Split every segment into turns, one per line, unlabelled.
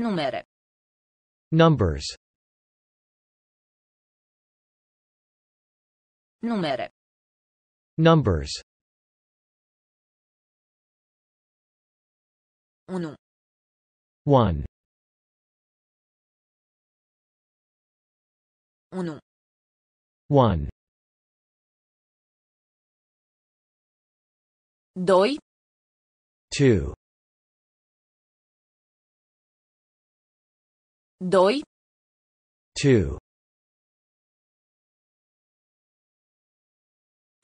Numere. Numbers. Numere. Numbers. Unu. One. Unu. One. Doi. Two. Two.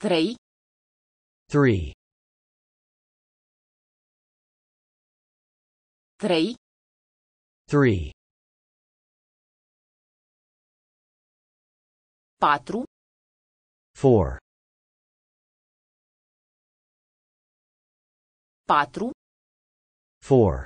Three. Three. Three. Four. Four. Four.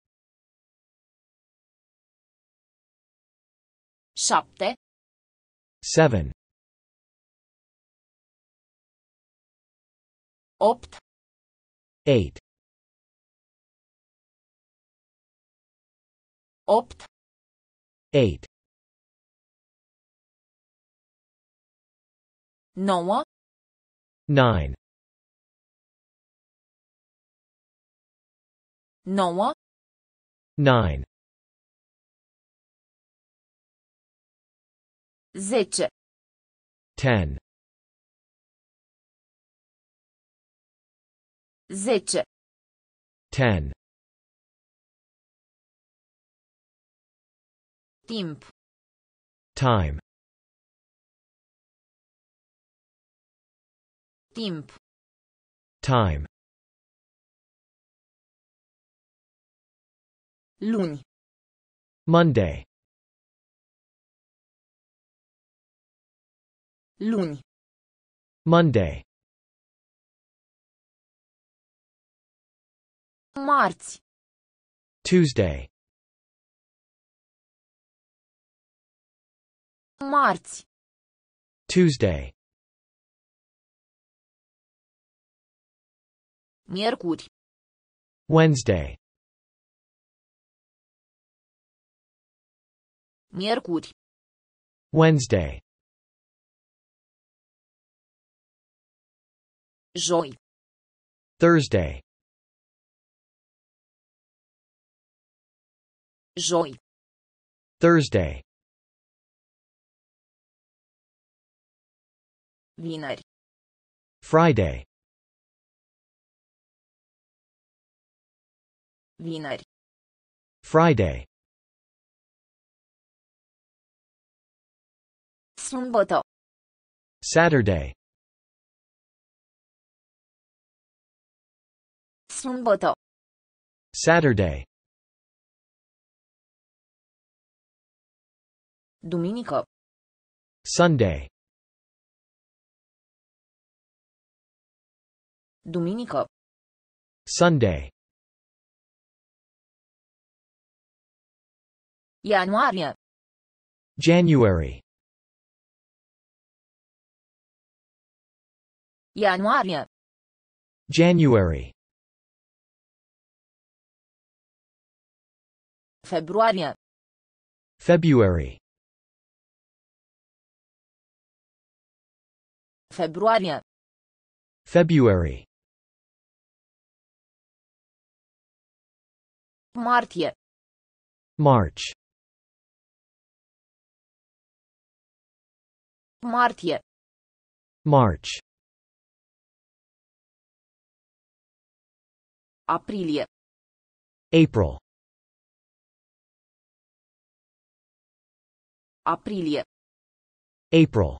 șapte, 7, opt, 8, opt, 8, nouă, 9, nouă, 9, zece 10 zece 10 timp time timp time luni monday Luni. Monday. Marți. Tuesday. Marți. Tuesday. Miercuri. Wednesday. Miercuri. Wednesday. Joy. Thursday. Joy. Thursday. Vineri. Friday. Vineri. Friday. Sâmbătă. Saturday. Sâmbătă. Saturday. Duminică. Sunday. Duminică. Sunday. Ianuarie. January. Ianuarie. January. Februarie. February. Februarie. February. Martie. March. Martie. March. Aprilie. April. Aprilie. April.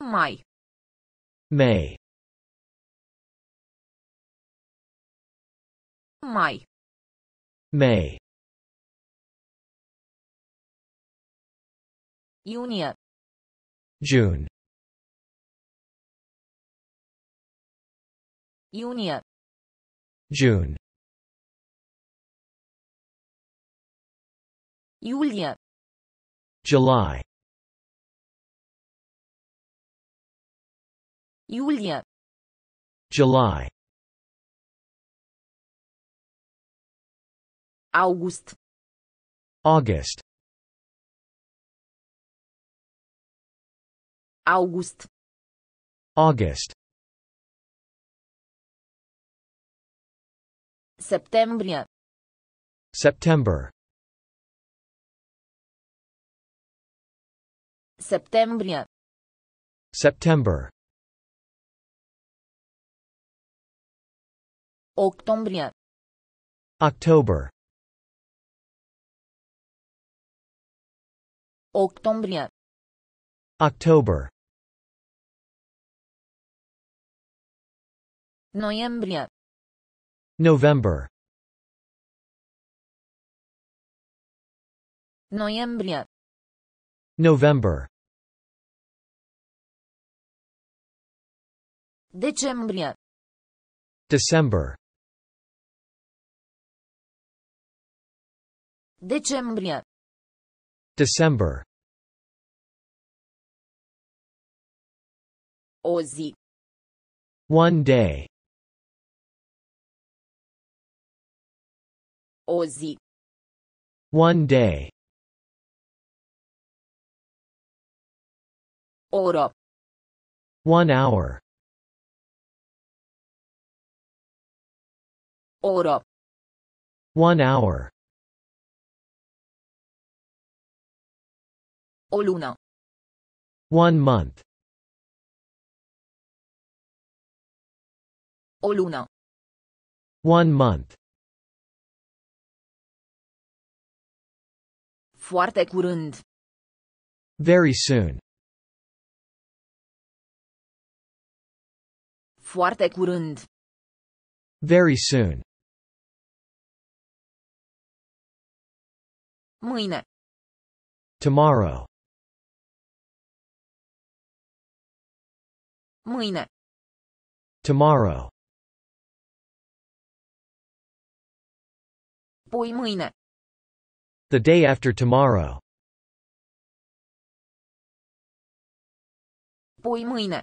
Mai. May. Mai. May. Iunie. June. Iunie. June. Julia. July. Julia. July. August. August. August. August. September. September. Septembrie. September. Octombrie. October. Octombrie. October. Noiembrie. November. Noiembrie. November. Decembrie. December. Decembrie. December. O One day. O One day. Ora. One hour. One hour. O lună. One month. O lună. One month. Foarte curând. Very soon. Foarte curând. Very soon. Mâine. Tomorrow. Mâine. Tomorrow. Poi mâine. The day after tomorrow. Poi mâine.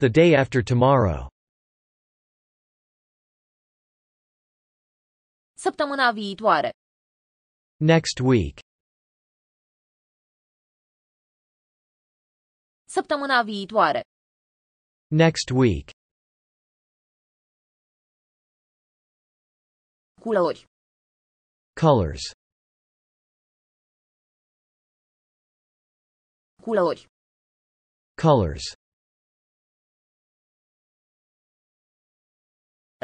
The day after tomorrow. Săptămâna viitoare. Next week. Săptămâna viitoare. Next week. Culori. Colors. Culori. Colors.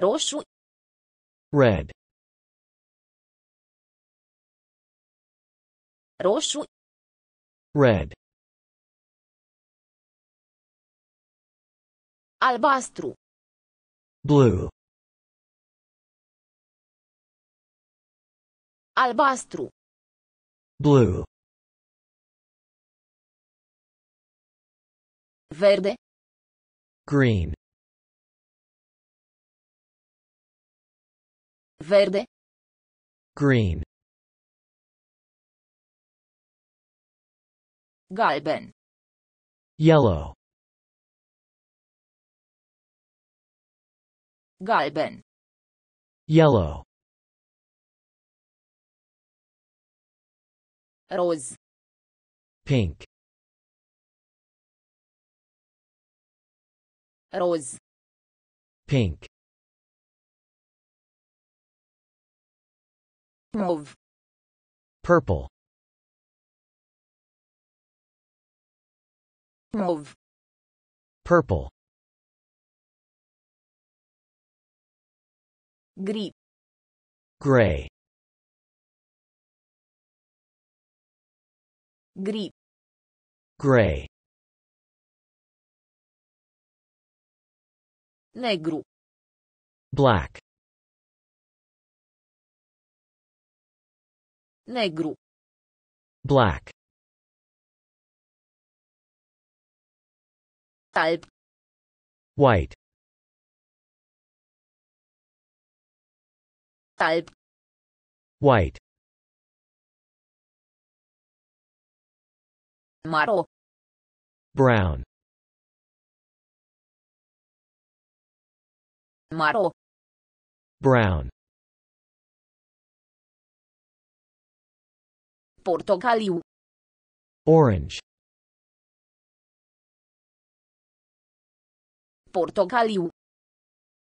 Roșu. Red. Roșu. Red. Albastru. Blue. Albastru. Blue. Verde. Green. Verde. Green. Galben. Yellow. Galben. Yellow. Rose. Pink. Rose. Pink. Mauve. Purple. Mauve. Purple. Gris. Gray. Gris. Gray. Black. Black. Kalb. White. Kalb. White. Model. Brown. Model. Brown. Portocaliu. Orange. portocaliu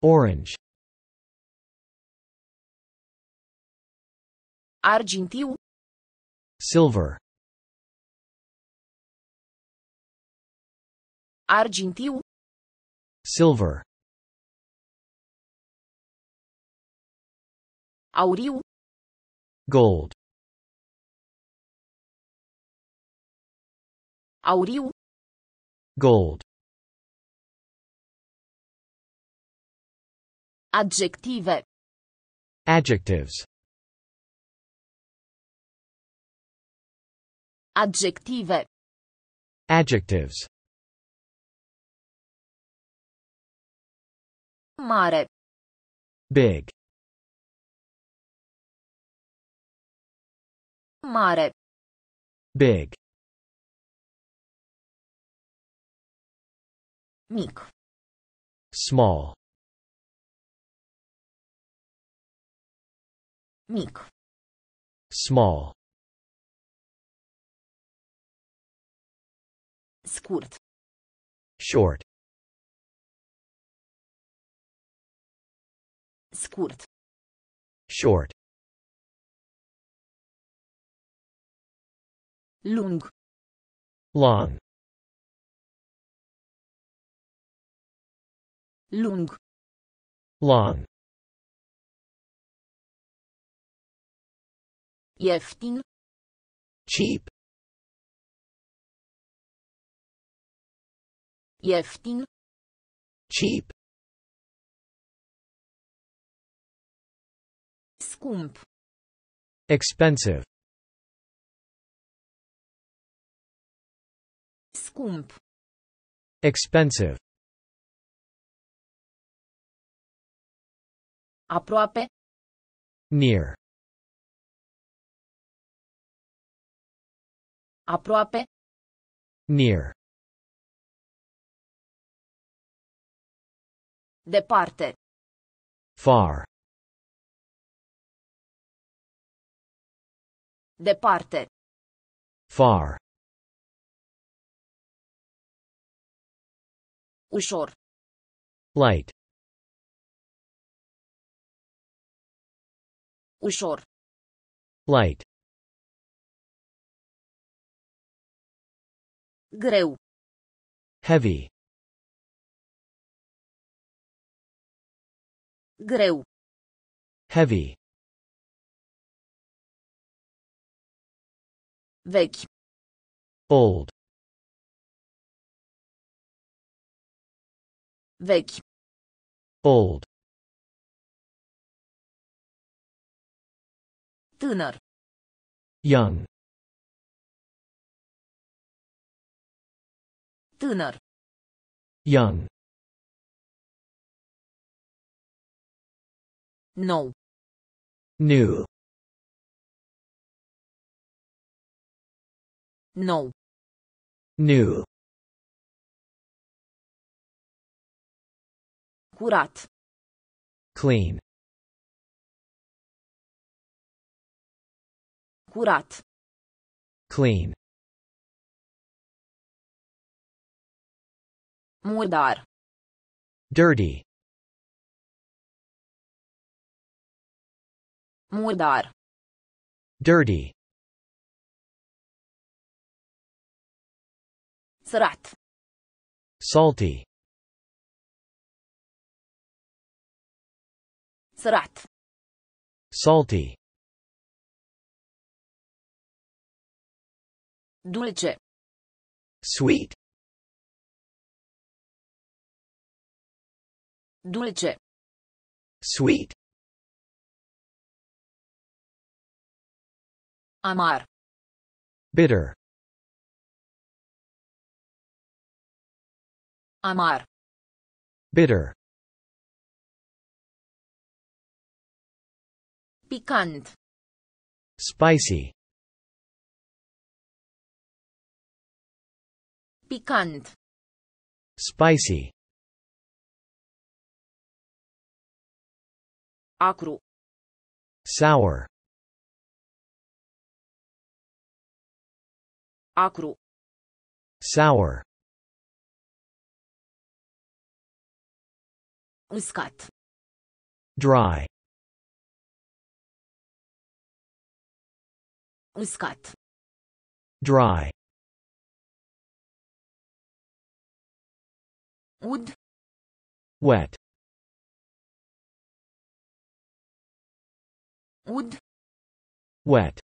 orange argintiu silver argintiu silver auriu gold auriu gold Adjective. Adjectives. Adjective. Adjectives. Mare. Big. Mare. Big. Mic. Small. Mic. Small. Scurt. Short. Scurt. Short. Lung. Long. Lung. Long. Cheap. Cheap. Expensive. Expensive. Aproape. Near. Aproape. Near. Departe. Far. Departe. Far. Ușor. Light. Ușor. Light. Greu. Heavy. Greu. Heavy. Vechi. Old. Vechi. Old. Tânăr. Young. Tânăr. Young. Nou. New. Nou. New. Curat. Clean. Curat. Clean. Murdar. Dirty. Murdar. Dirty. سرعت. Salty. سرعت. Salty. Dulce. Sweet. Dulce. Sweet. Amar. Bitter. Amar. Bitter. Picant. Spicy. Picant. Spicy. acru sour acru sour uscat dry uscat dry Wood. Wet. Wood. Wet.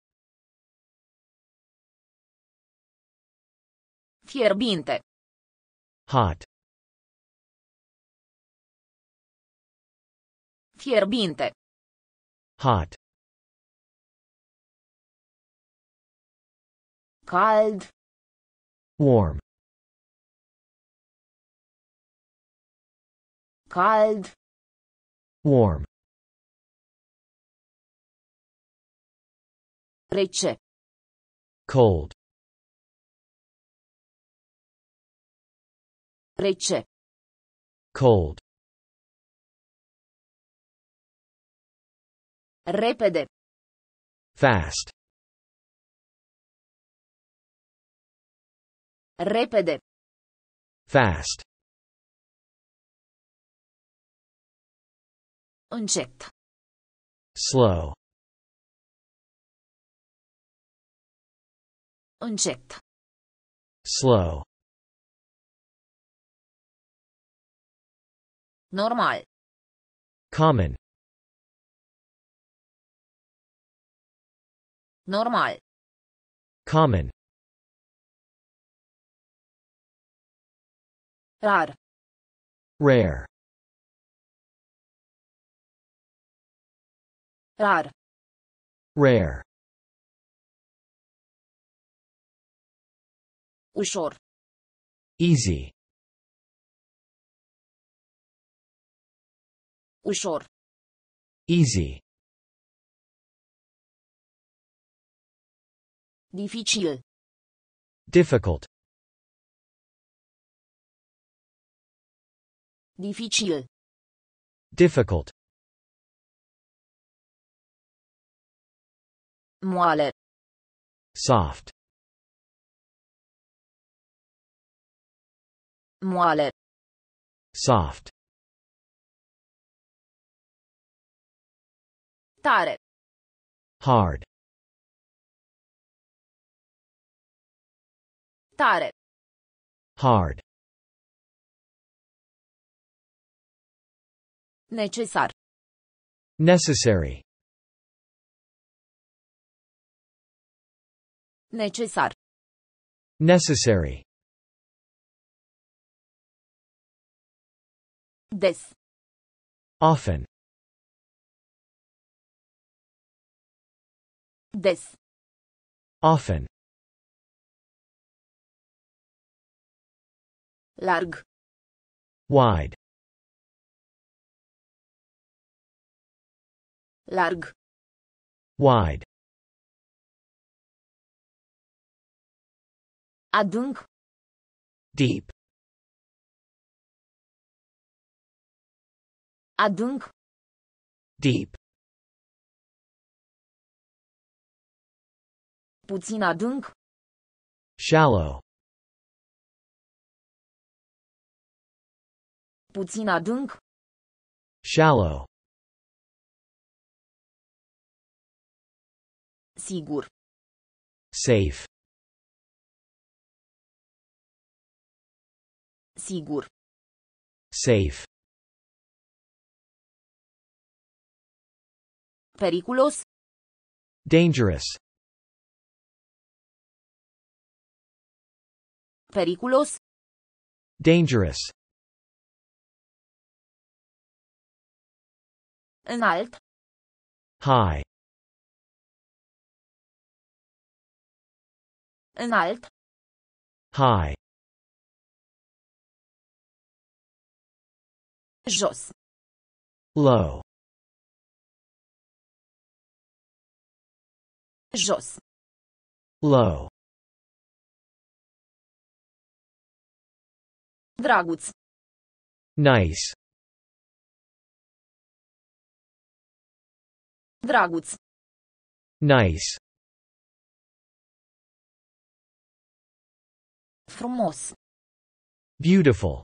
Fierbinte. Hot. Fierbinte. Hot. Cald. Warm. Cald. Warm. Rece. Cold. Rece. Cold. Repede. Fast. Repede. Fast. Încet. Slow. Încet. Slow. Normal. Common. Normal. Common. Rar. Rare. Rar. Rare. Ușor. Easy. Ușor. Easy. Dificil. Difficult. Dificil. Difficult. Moale. Soft. Moale. Soft. Tare. Hard. Tare. Hard. Necesar. Necessary. Necesar. Necessary. This. Often. This. Often. Larg. Wide. Larg. Wide. Adunk. Deep. Adânc. Deep. Puțin adânc. Shallow. Puțin adânc. Shallow. Sigur. Safe. Sigur. Safe. Periculos. Dangerous. Periculos. Dangerous. Înalt. High. Înalt. High. Jos. Low. jos low draguț nice draguț nice frumos beautiful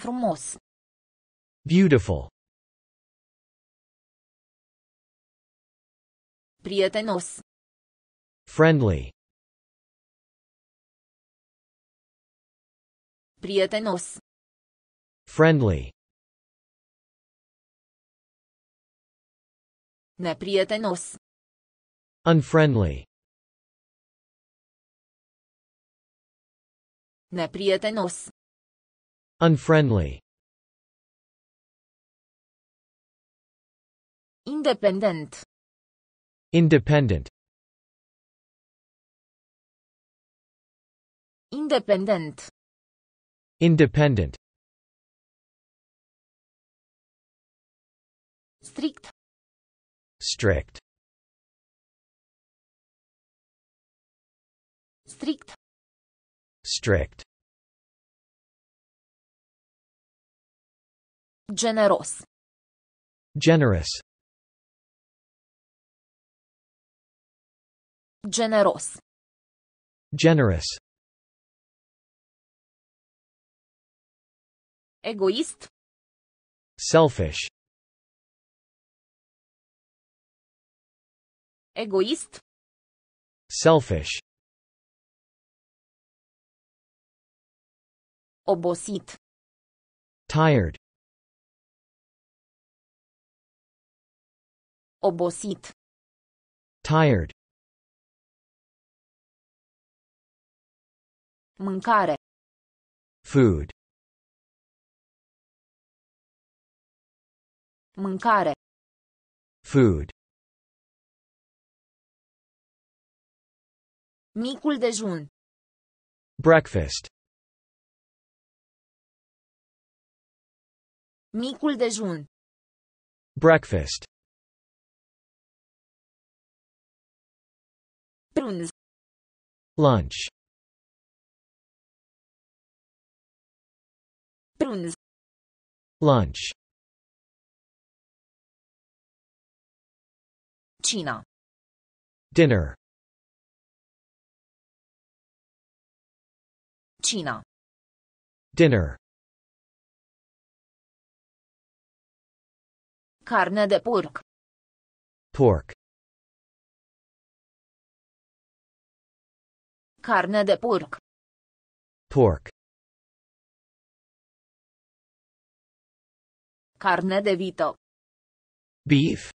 frumos beautiful Prietenos. Friendly. Prietenos. Friendly. Neprietenos. Unfriendly. Neprietenos. Unfriendly. Independent. Independent. Independent. Independent. Strict. Strict. Strict. Strict. Generous. Generous. Generos. Generous. Egoist. Selfish. Egoist. Selfish. Obosit. Tired. Obosit. Tired. Mâncare. Food. Mâncare. Food. Micul dejun. Breakfast. Micul dejun. Breakfast. Lunch. Lunch. Cina. Dinner. Dinner. Carne de porc. Pork. Carne de porc. Pork. Carne de vito. Beef.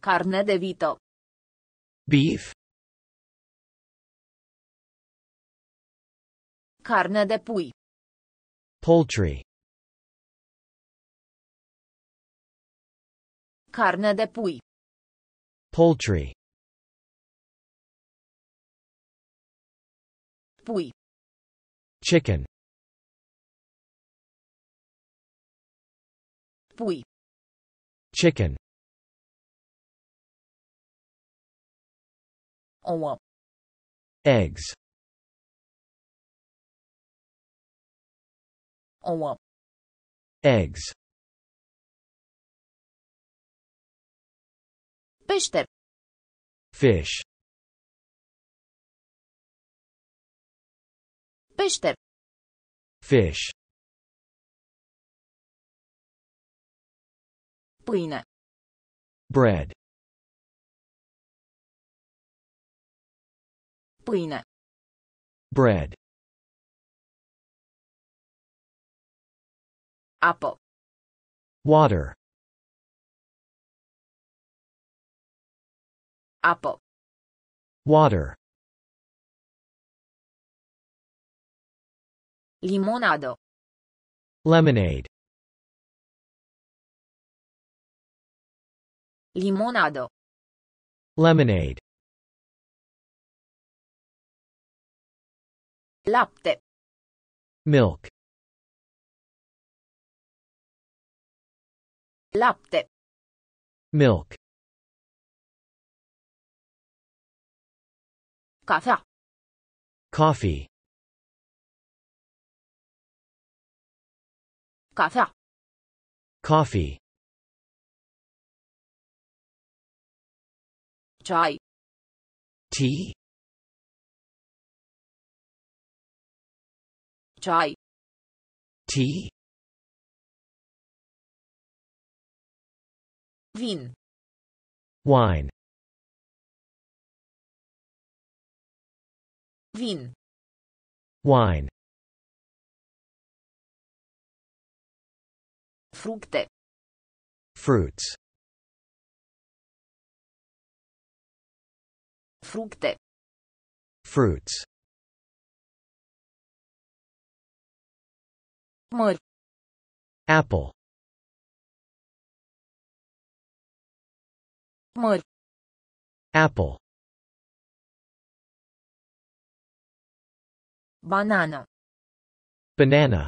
Carne de vito. Beef. Carne de pui. Poultry. Carne de pui. Poultry. Pui. Chicken. Pui. Chicken. Eggs. Eggs. Peșter. Fish. Fish. Pâine. Bread. Pâine. Bread. Apple. Water. Apple. Water. Limonado. Lemonade. Limonado. Lemonade. Lapte. Milk. Lapte. Milk. Cafea. Coffee. Cafea. Coffee. chai tea chai tea vin wine vin wine fructe fruits Fructe. Fruits. Măr. Apple. Măr. Apple. Banana. Banana.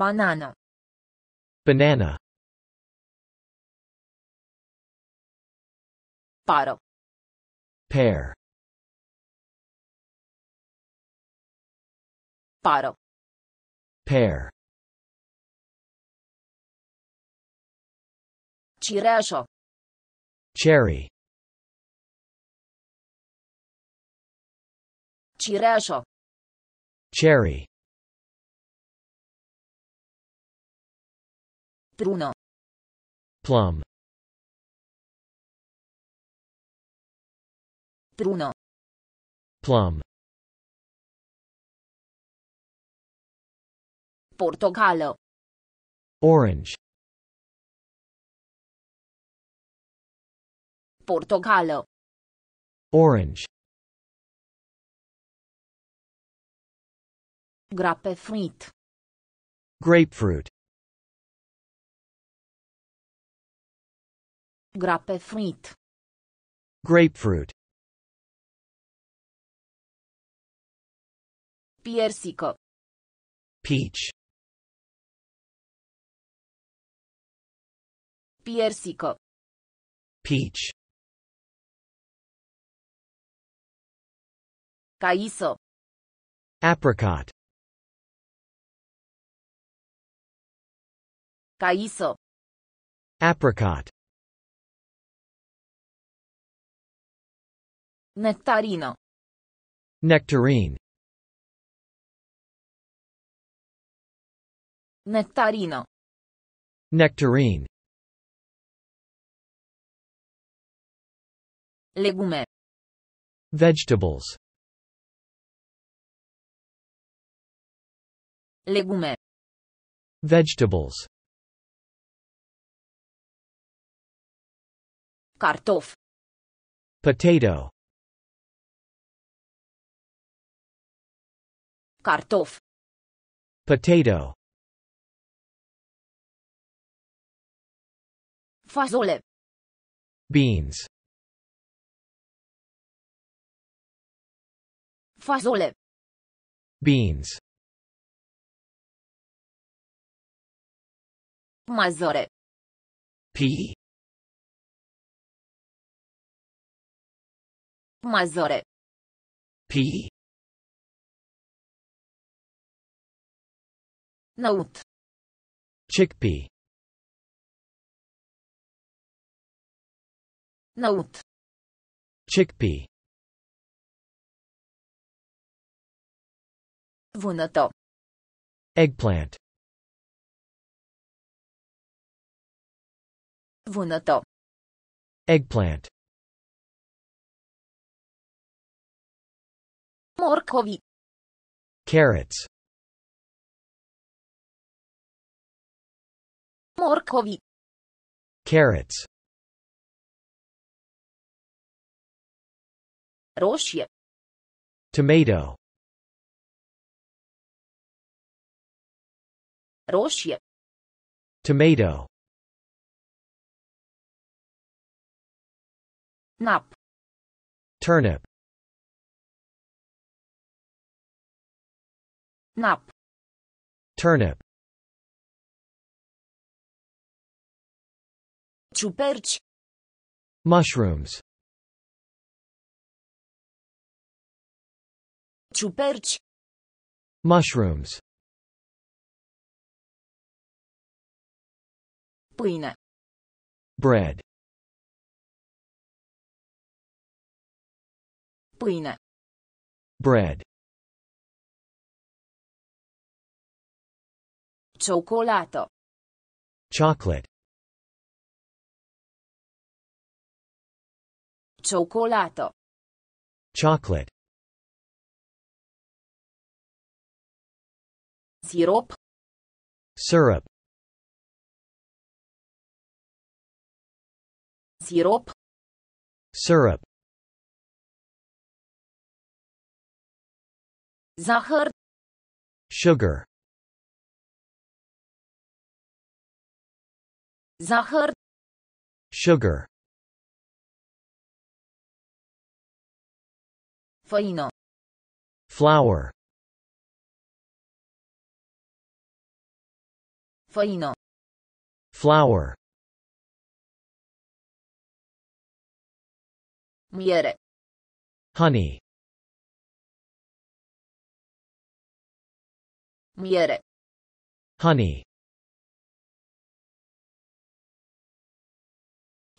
Banana. Banana. Bottle. Pear. Bottle. Pear. Cireșo. Cherry. Cherry. Pruno. Plum. Pruno. Plum. Portocală. Orange. Portocală. Orange. Grapefruit. Grapefruit. Grapefruit. Grapefruit. Piersico. Peach. Piersico. Peach. Caiso. Apricot. Caiso. Apricot. Nectarino. Nectarine. Nectarino. Nectarine. Legume. Vegetables. Legume. Vegetables. Cartof. Potato. Cartof. Potato. Fasole. Beans. Fasole. Beans. Mazore. Pea. Mazore. Pea. Năut. Chickpea. Note. Chickpea. Vunato. Eggplant. Vunato. Eggplant. Morcovi. Carrots. Morcovi. Carrots. Roșie. Tomato. Roșie. Tomato. Nap. Turnip. Nap. Turnip. Ciuperci. Mushrooms. Ciuperci. Mushrooms. Pâine. Bread. Pâine. Bread. Cioccolato. Chocolate. Cioccolato. Chocolate. Sirop. Syrup. Sirop. Syrup. Zahăr. Sugar. Zahăr. Sugar. Faino. Flour. Foino. Flower. Miere. Honey. Miere. Honey.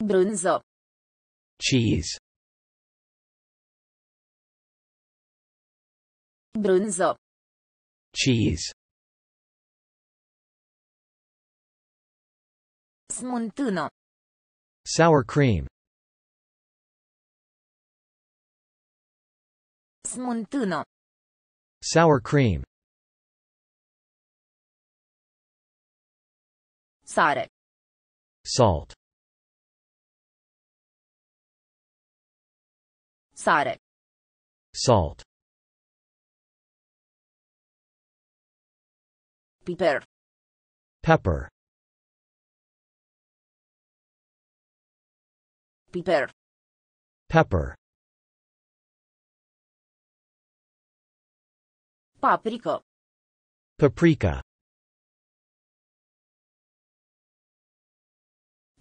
Brânză. Cheese. Brânză. Cheese. Smântână. Sour cream. Smântână. Sour cream. Sare. Salt. Sare. Salt. Piper. Pepper. Piper. Pepper. Paprika. Paprika.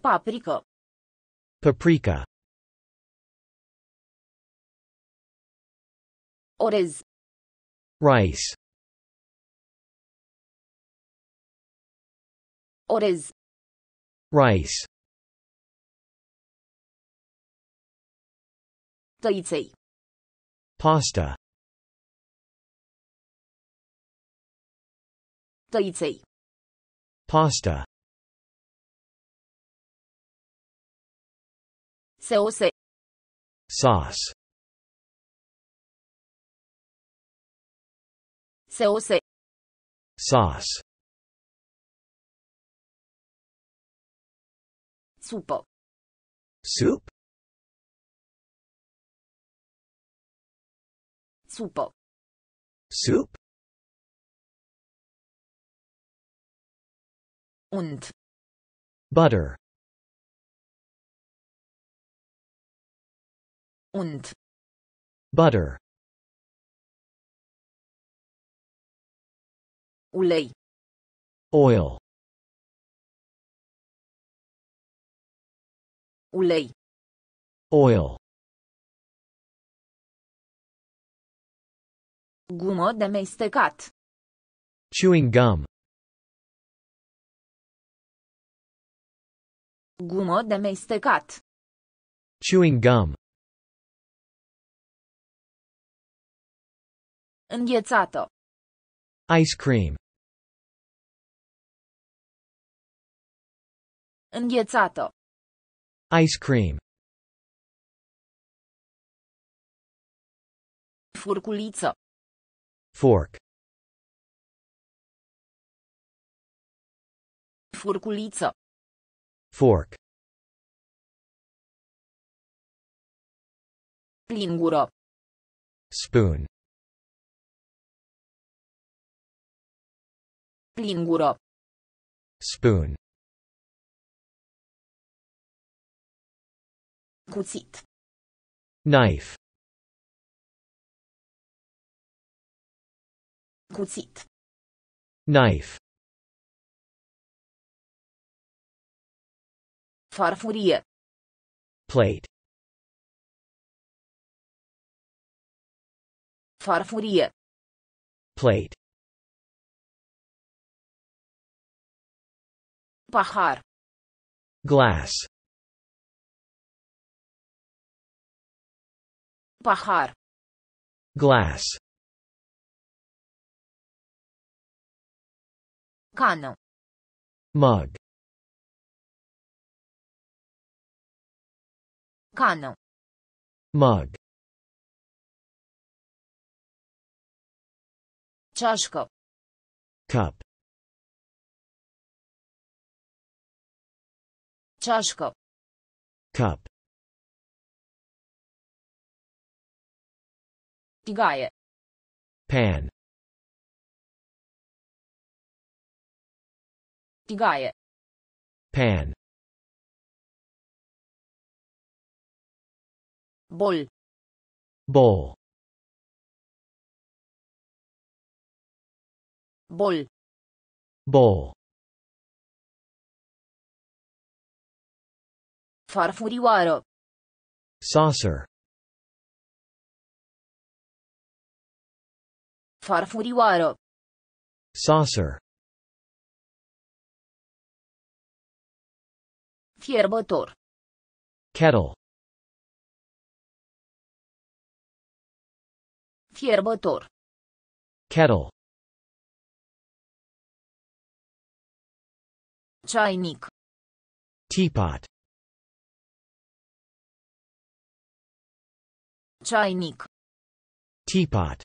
Paprika. Paprika. Orez. Rice. Orez. Rice. Tăiței. Pasta. Tăiței. Pasta. Seose. Sauce. Seose. Sauce. Soup. Soup? Soup. Soup? Und. Butter. Und. Butter. Ulei. Oil. Ulei. Oil. Gumă de mestecat. Chewing gum. Gumă de mestecat. Chewing gum. Înghețată. Ice cream. Înghețată. Ice cream. Furculiță. Fork. Furculiță. Fork. Lingură. Spoon. Lingură. Spoon. Cuțit. Knife. Cuțit. Knife. Farfurie. Plate. Farfurie. Plate. Pahar. Glass. Pahar. Glass. Cano Mug. Cano Mug. Ceașcă. Cup. Ceașcă. Cup. Tigaie. Pan. Pan. Bowl. Bowl. Bowl. Bowl. Farfurioaro. Saucer. Saucer. Fierbător. Kettle. Fierbător. Kettle. Ceainic. Teapot. Ceainic. Teapot.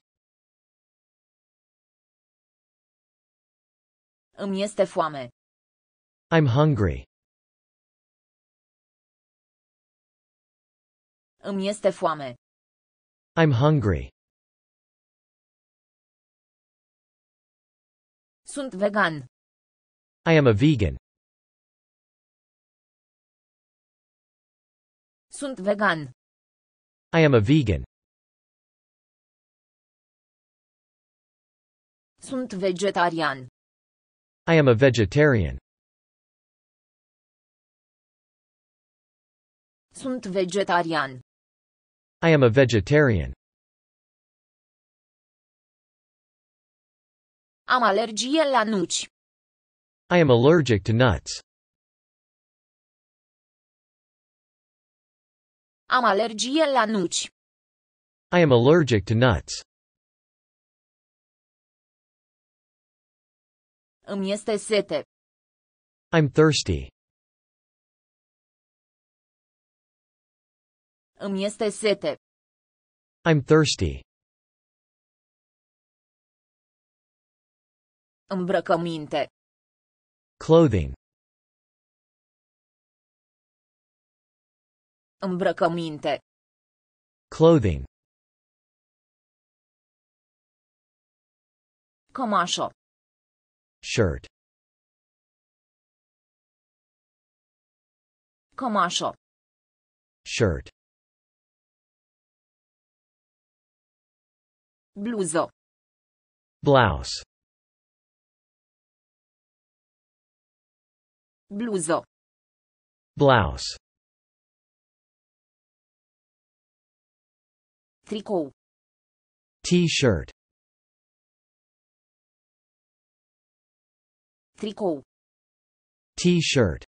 Îmi este foame. I'm hungry. Îmi este foame. I'm hungry. Sunt vegan. I am a vegan. Sunt vegan. I am a vegan. Sunt vegetarian. I am a vegetarian. Sunt vegetarian. I am a vegetarian. Am alergie la nuci. I am allergic to nuts. Am alergie la nuci. I am allergic to nuts. Îmi este sete. I'm thirsty. Îmi este sete. I'm thirsty. Îmbrăcăminte. Clothing. Îmbrăcăminte. Clothing. Commercial. Shirt. Commercial. Shirt. Bluzo. Blouse. Bluzo. Blouse. Tricou. T-shirt. Tricou. T-shirt.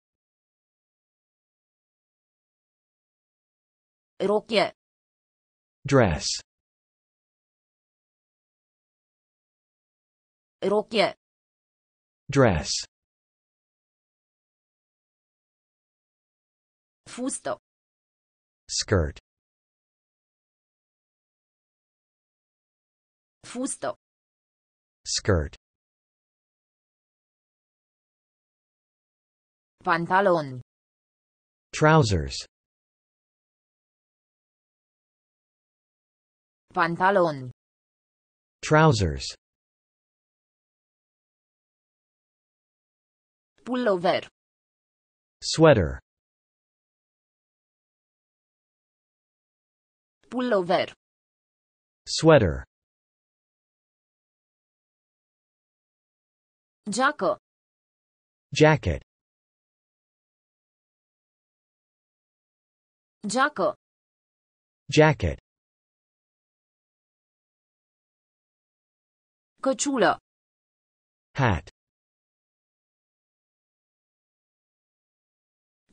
Rochie. Dress. Dress. Fusto. Skirt. Fusto. Skirt. Pantalon. Trousers. Pantalon. Trousers. Pullover. Sweater. Pullover. Sweater. Jacket. Jacket. Căciulă. Hat.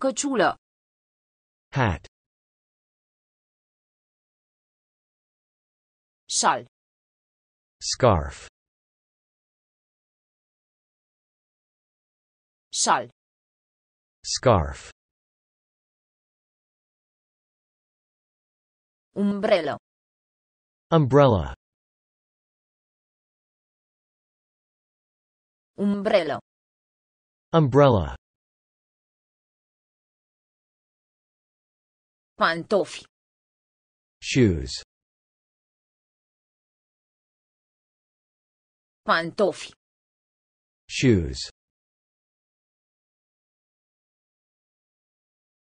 Căciulă. Hat. Șal. Scarf. Șal. Scarf. Umbrelă. Umbrella. Umbrella. pantofi shoes pantofi shoes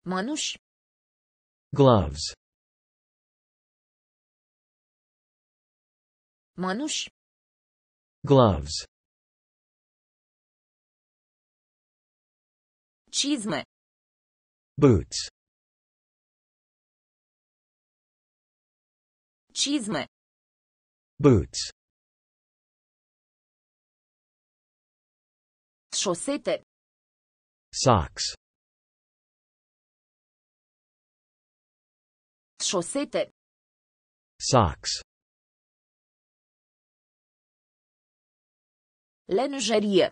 Manush. gloves Manush. gloves cizme boots Cizme. Boots. Șosete. Socks. Șosete. Socks. Lenjerie.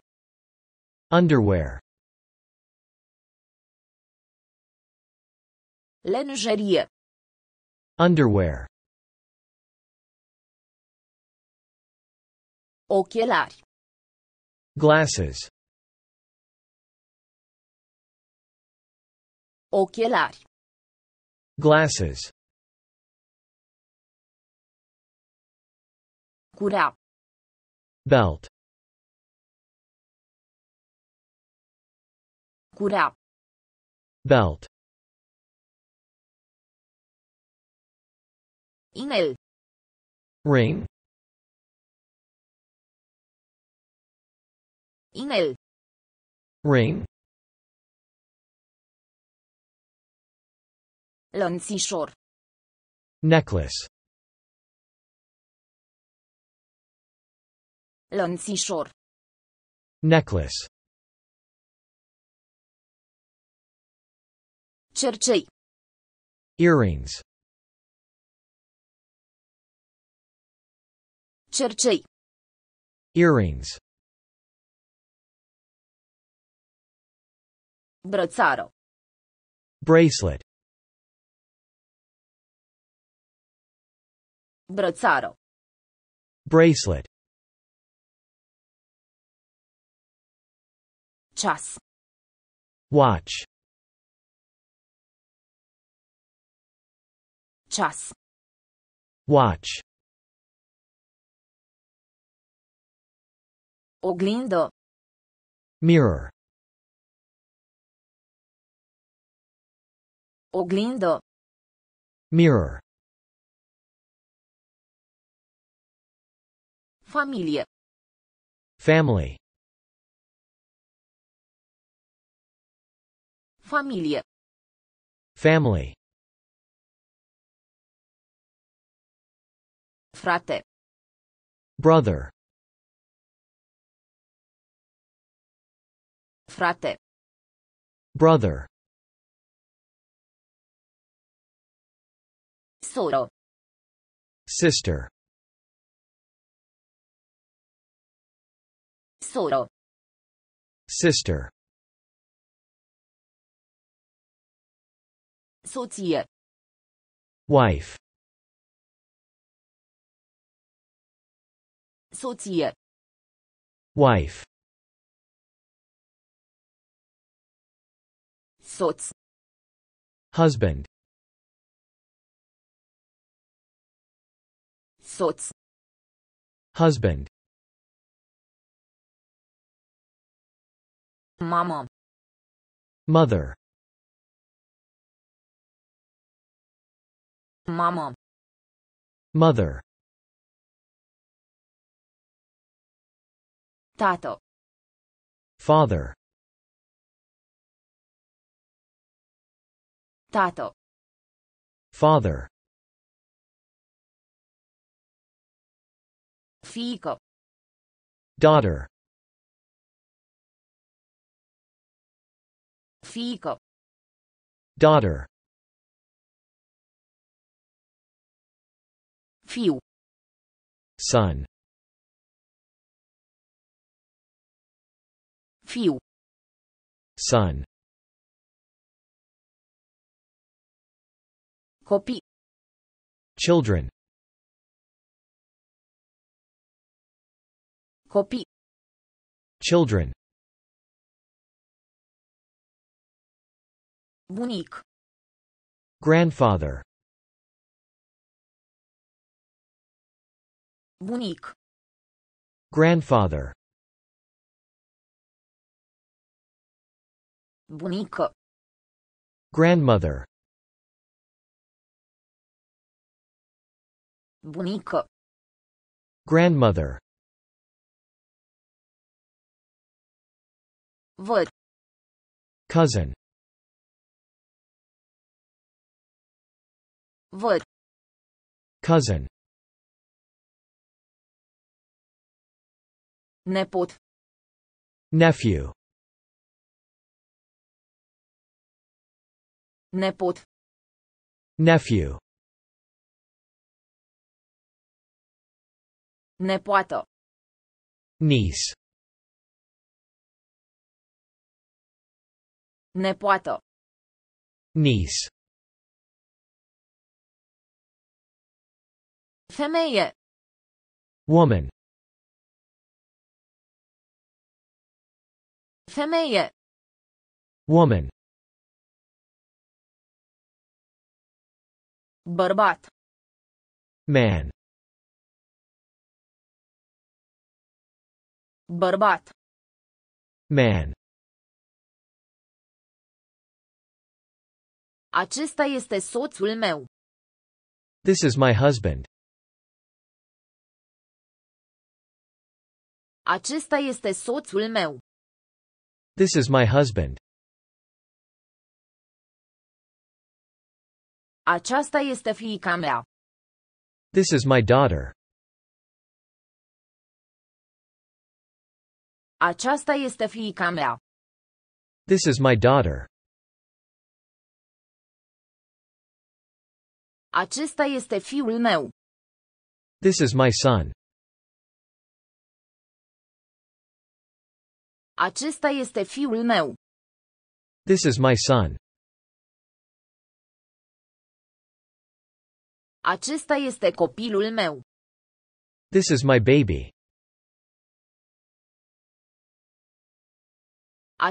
Underwear. Lenjerie. Underwear. Ochelari. Glasses. Ochelari. Glasses. Curea. Belt. Curea. Belt. Inel. Ring. email ring Lănțișor. Necklace. Lănțișor. Necklace. Cercei. Earrings. Cercei. Earrings. Bracaro. Bracelet. Bracaro. Bracelet. Czas. Watch. Czas. Watch. Oglindo. Mirror. Oglindo. Mirror. Familie. Family. Familie. Family. Frate. Brother. Frate. Brother. Soro. Sister. Soro. Sister. Soție. Wife. Soție. Wife. Soț. Husband. soț husband mamă mother mamă mother Tato. father Tato. father Fico. Daughter. Fico. Daughter. Fiu. Son. Fiu. Son. Copii. Children. Copii. Children. Bunic. Grandfather. Bunic. Grandfather. Bunică. Grandmother. Bunică. Grandmother. Văd. Cousin. Văd. Cousin. Nepot. Nephew. Nepot. Nephew. Nepoată. Niece. Nepoată. Niece. Femeie. Woman. Femeie. Woman. Bărbat. Man. Bărbat. Man.
Acesta este soțul meu.
This is my husband.
Acesta este soțul meu.
This is my husband. Aceasta este fiica mea. This is my daughter. Aceasta este fiica mea. This is my daughter. Acesta este fiul meu.
This is my son.
Acesta este fiul meu.
This is my son.
Acesta este copilul meu.
This is my baby.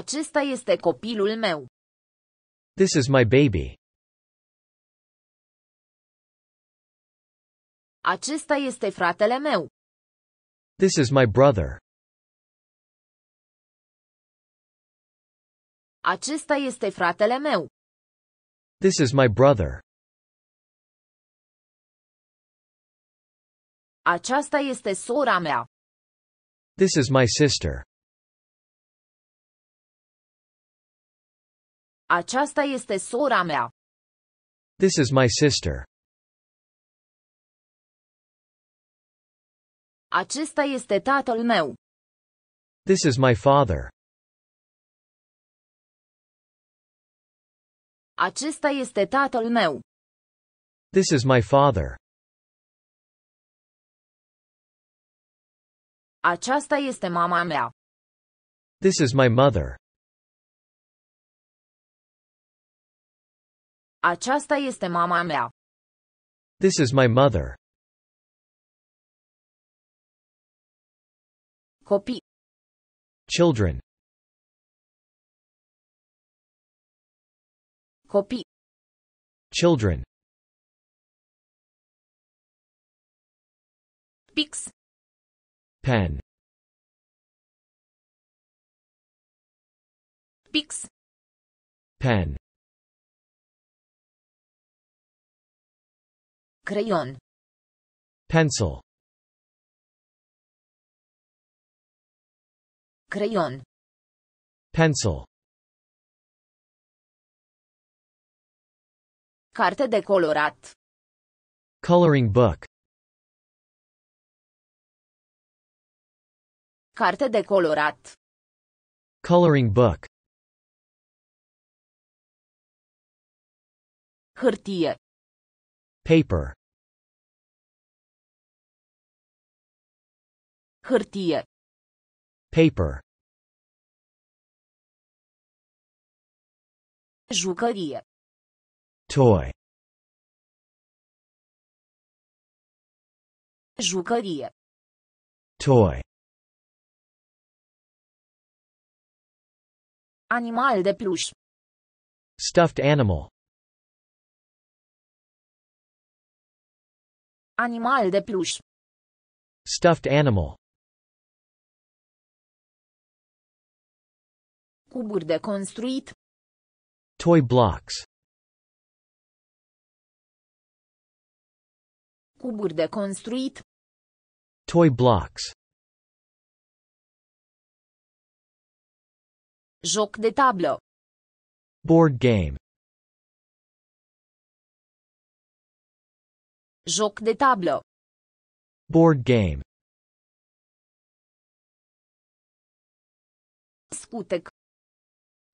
Acesta este copilul meu.
This is my baby.
Acesta este
fratele meu.
This is my brother.
Acesta este fratele meu.
This is my brother.
Aceasta este sora mea.
This is my sister.
Aceasta este sora mea.
This is my sister.
Acesta este tatăl meu.
This is my father. Acesta este tatăl meu. This is my father. Aceasta este mama mea. This is my mother. Aceasta este mama mea. This is my mother. Copii. Children. Copii. Children. Pix. Pen. Pix. Pen. Crayon. Pencil. Creion. Pencil. Carte de colorat. Coloring book. Carte de colorat. Coloring book. Hârtie. Paper. Hârtie. Paper. Jucărie. Toy. Jucărie. Toy. Animal de pluș. Stuffed animal. Animal de pluș. Stuffed animal. Cuburi de construit. Toy blocks. Cuburi de construit. Toy blocks. Joc de tablă. Board game. Joc de tablă. Board game. Scutec.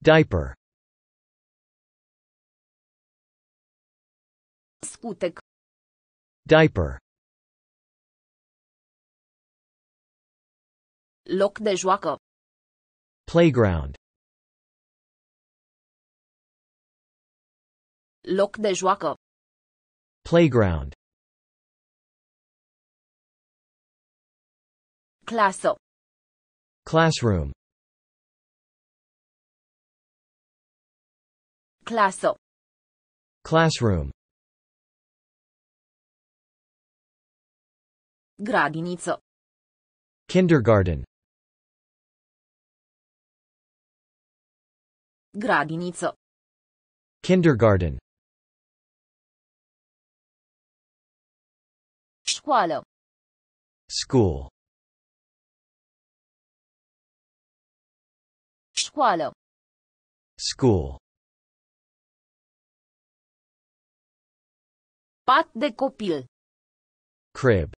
Diaper. Skutek. Diaper. Loc de joacă. Playground. Loc de joacă. Playground. Clasă. Classroom. Classo. Classroom. Gradinico. Kindergarten. Gradinico. Kindergarten. Scuola. School. Scuola. School. Pat de copil. Crib.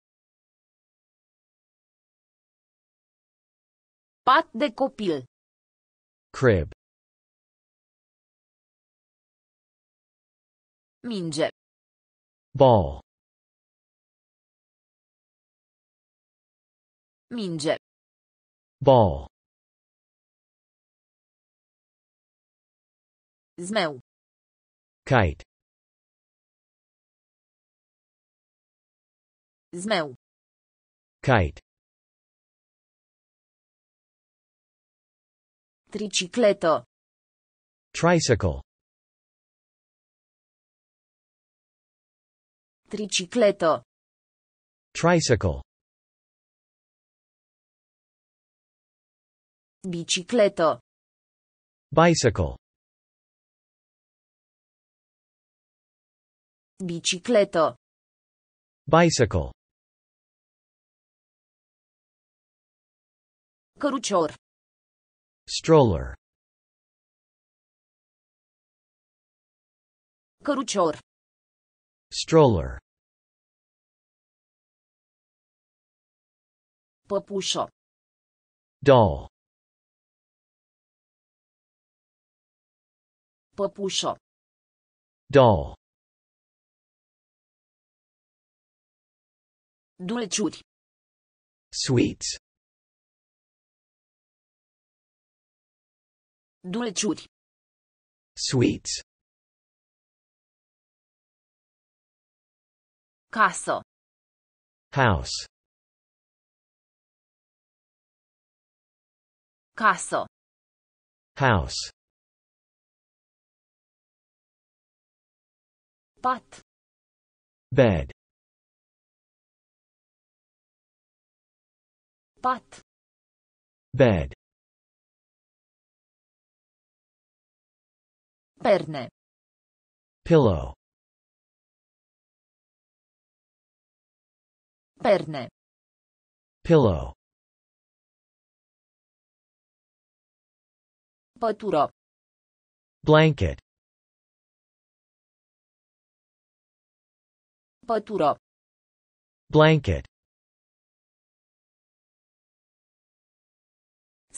Pat de copil. Crib. Minge. Ball. Minge. Ball. Zmeu. Kite. Zmeu. Kite. Tricicleto. Tricycle. Tricicleto. Tricycle. Bicicleto. Bicycle. Bicicleto. Bicycle. Cărucior. Stroller. Cărucior. Stroller. Păpușă. Doll. Păpușă. Doll. Dulciuri. Sweets. Dulciuri. Sweets. Casă. House. Casă. House. Pat. Bed. Pat. Bed. Perne. Pillow. Perne. Pillow. Pătură. Blanket. Pătură. Blanket.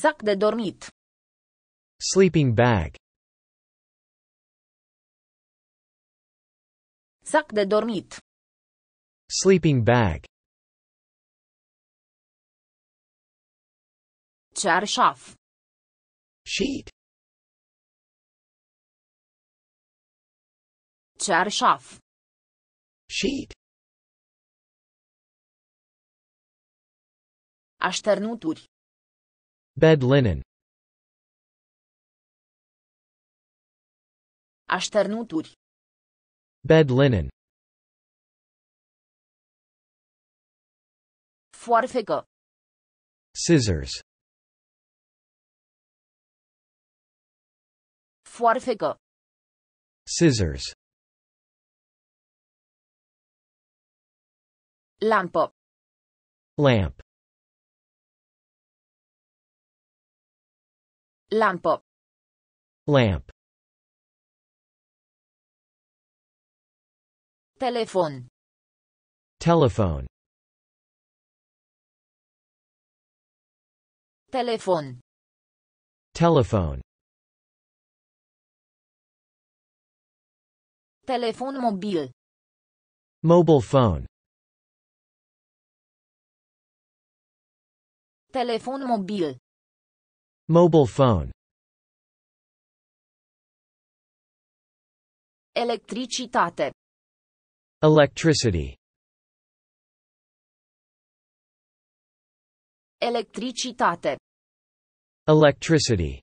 Sac de dormit. Sleeping bag. Sac de dormit. Sleeping bag. Cearșaf. Sheet. Cearșaf. Sheet. Așternuturi. Bed linen. Așternuturi. Bed linen. Forfecă. Scissors. Forfecă. Scissors. Lampă. Lamp. Lampă. Lamp. Telefon. Telephone. Telefon. Telephone. Telefon mobil. Mobile phone. Telefon mobil. Mobile phone.
Electricitate.
Electricity
Electricitate
Electricity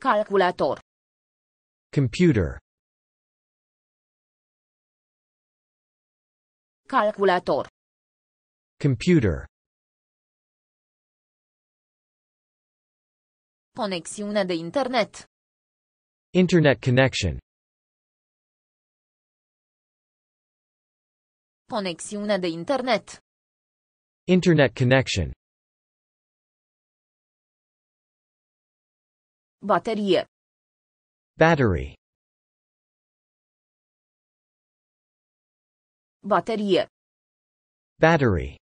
Calculator Computer Calculator Computer Conexiune de internet Internet connection Conexiune de internet Internet connection Baterie Battery Baterie Battery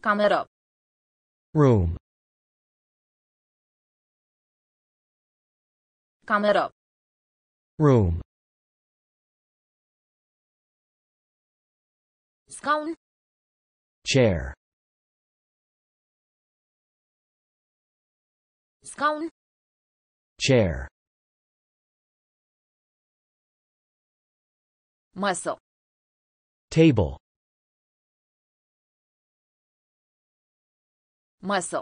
Cameră Room Camera. Room. Scaun. Chair. Scaun. Chair. Masă. Table. Masă.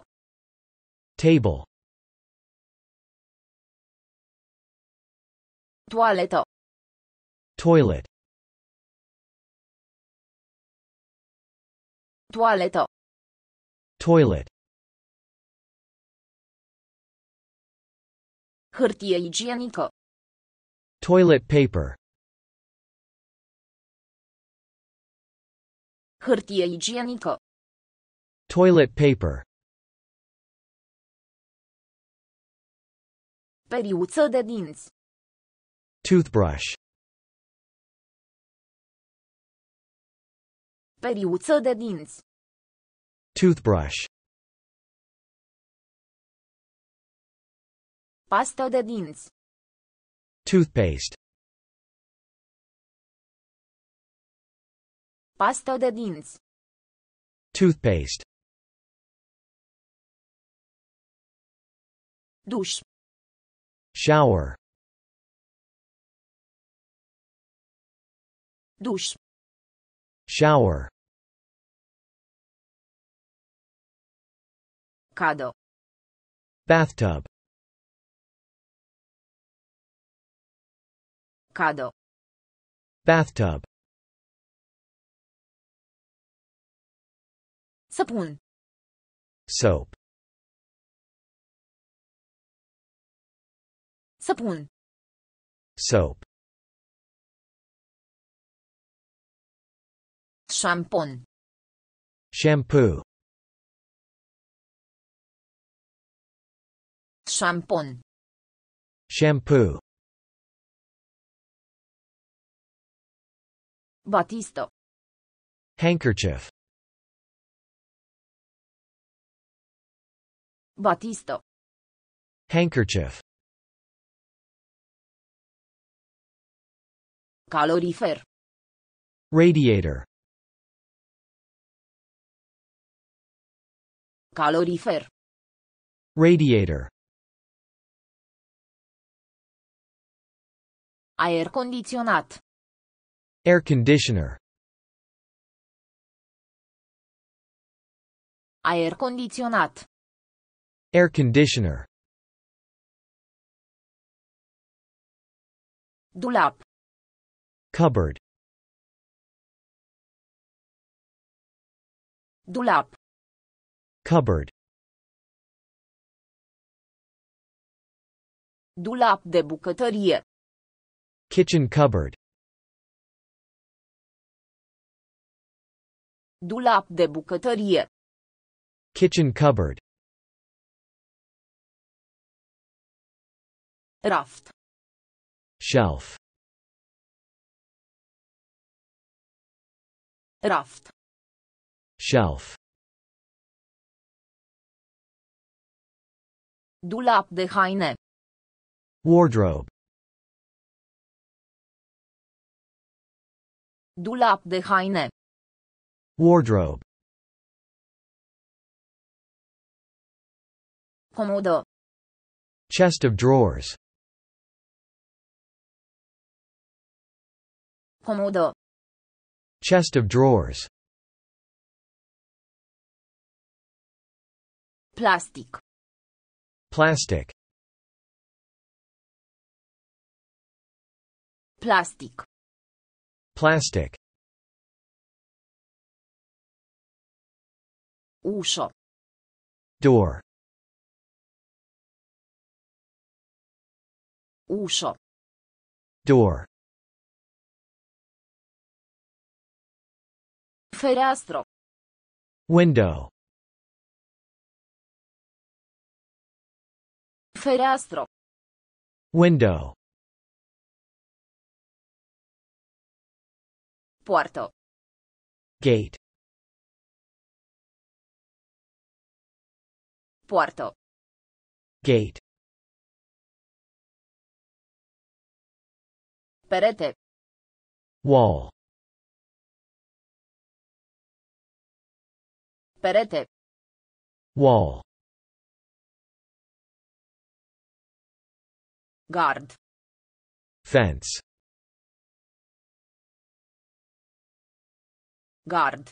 Table. Toaletă. Toilet. Toaletă. Toilet. Hârtie igienică. Toilet paper. Hârtie igienică. Toilet paper. Periuță de dinți. Toothbrush. Periuță de dinți. Toothbrush. Pastă de dinți. Toothpaste. Pastă de dinți. Toothpaste. Duș. Shower. Dush. Shower. Cadă. Bathtub. Cadă. Bathtub. Săpun. Soap. Săpun. Soap. Shampoo. Shampoo. Shampoo. Shampoo. Batisto. Handkerchief. Batisto. Handkerchief. Calorifer. Radiator. Calorifer. Radiator. Aer condiționat. Air conditioner. Aer condiționat. Air conditioner. Dulap. Cupboard. Dulap. Cupboard. Dulap de bucătărie. Kitchen cupboard. Dulap de bucătărie. Kitchen cupboard. Raft. Shelf. Raft. Shelf. Dulap de haine. Wardrobe. Dulap de haine. Wardrobe. Comodă. Chest of drawers. Comodă. Chest of drawers. Plastic. Plastic. Plastic. Plastic. Ușă. Door. Ușă. Door. Fereastră. Window. Fereastro. Window. Puerto. Gate. Puerto. Gate. Perete. Wall. Perete. Wall. Guard. Fence. Guard.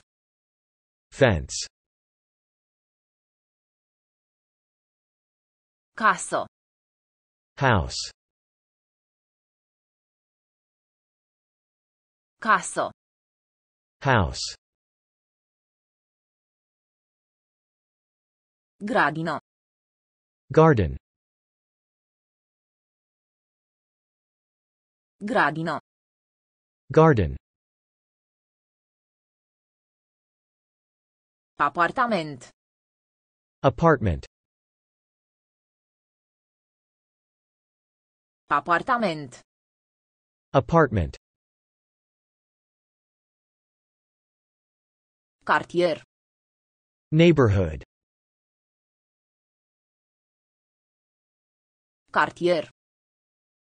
Fence. Castle. House. Castle. House. Gradino. Garden. Gradino. Garden. Apartament. Apartment. Apartament. Apartment. Cartier. Neighborhood. Cartier.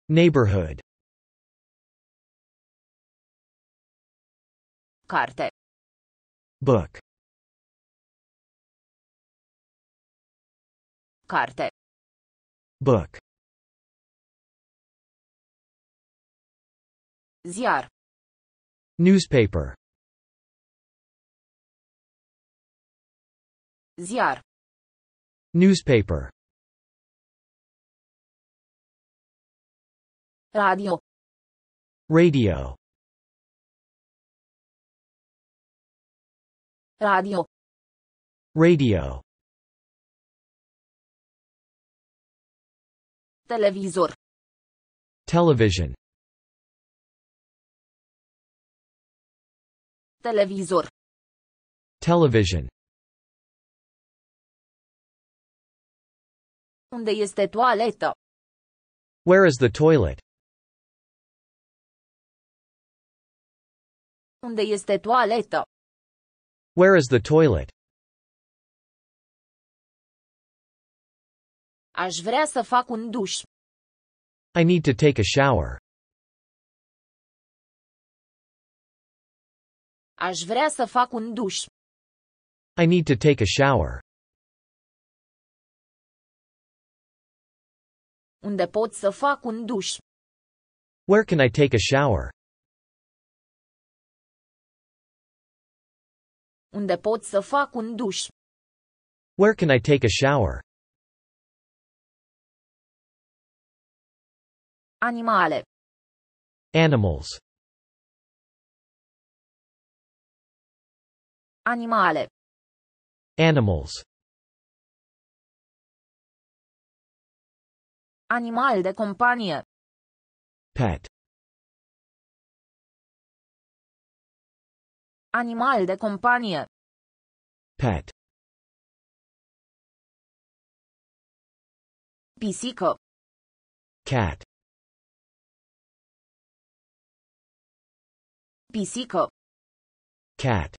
Neighborhood. Carte. Book. Carte. Book. Ziar. Newspaper. Ziar. Newspaper. Radio. Radio. Radio. Radio. Television. Television.
Unde este toaletă?
Where is the toilet?
Unde este toaletă?
Where is the toilet? Aș vrea să fac un duș. I need to take a shower. Aș vrea să fac un duș. I need to take a shower. Unde pot să fac un duș? Where
can I take a shower?
Unde pot să fac un duș?
Where can I take a shower?
Animale. Animals. Animale. Animals. Animal de companie. Pet. Animal de companie. Pet. Pisică. Cat. Pisică. Cat.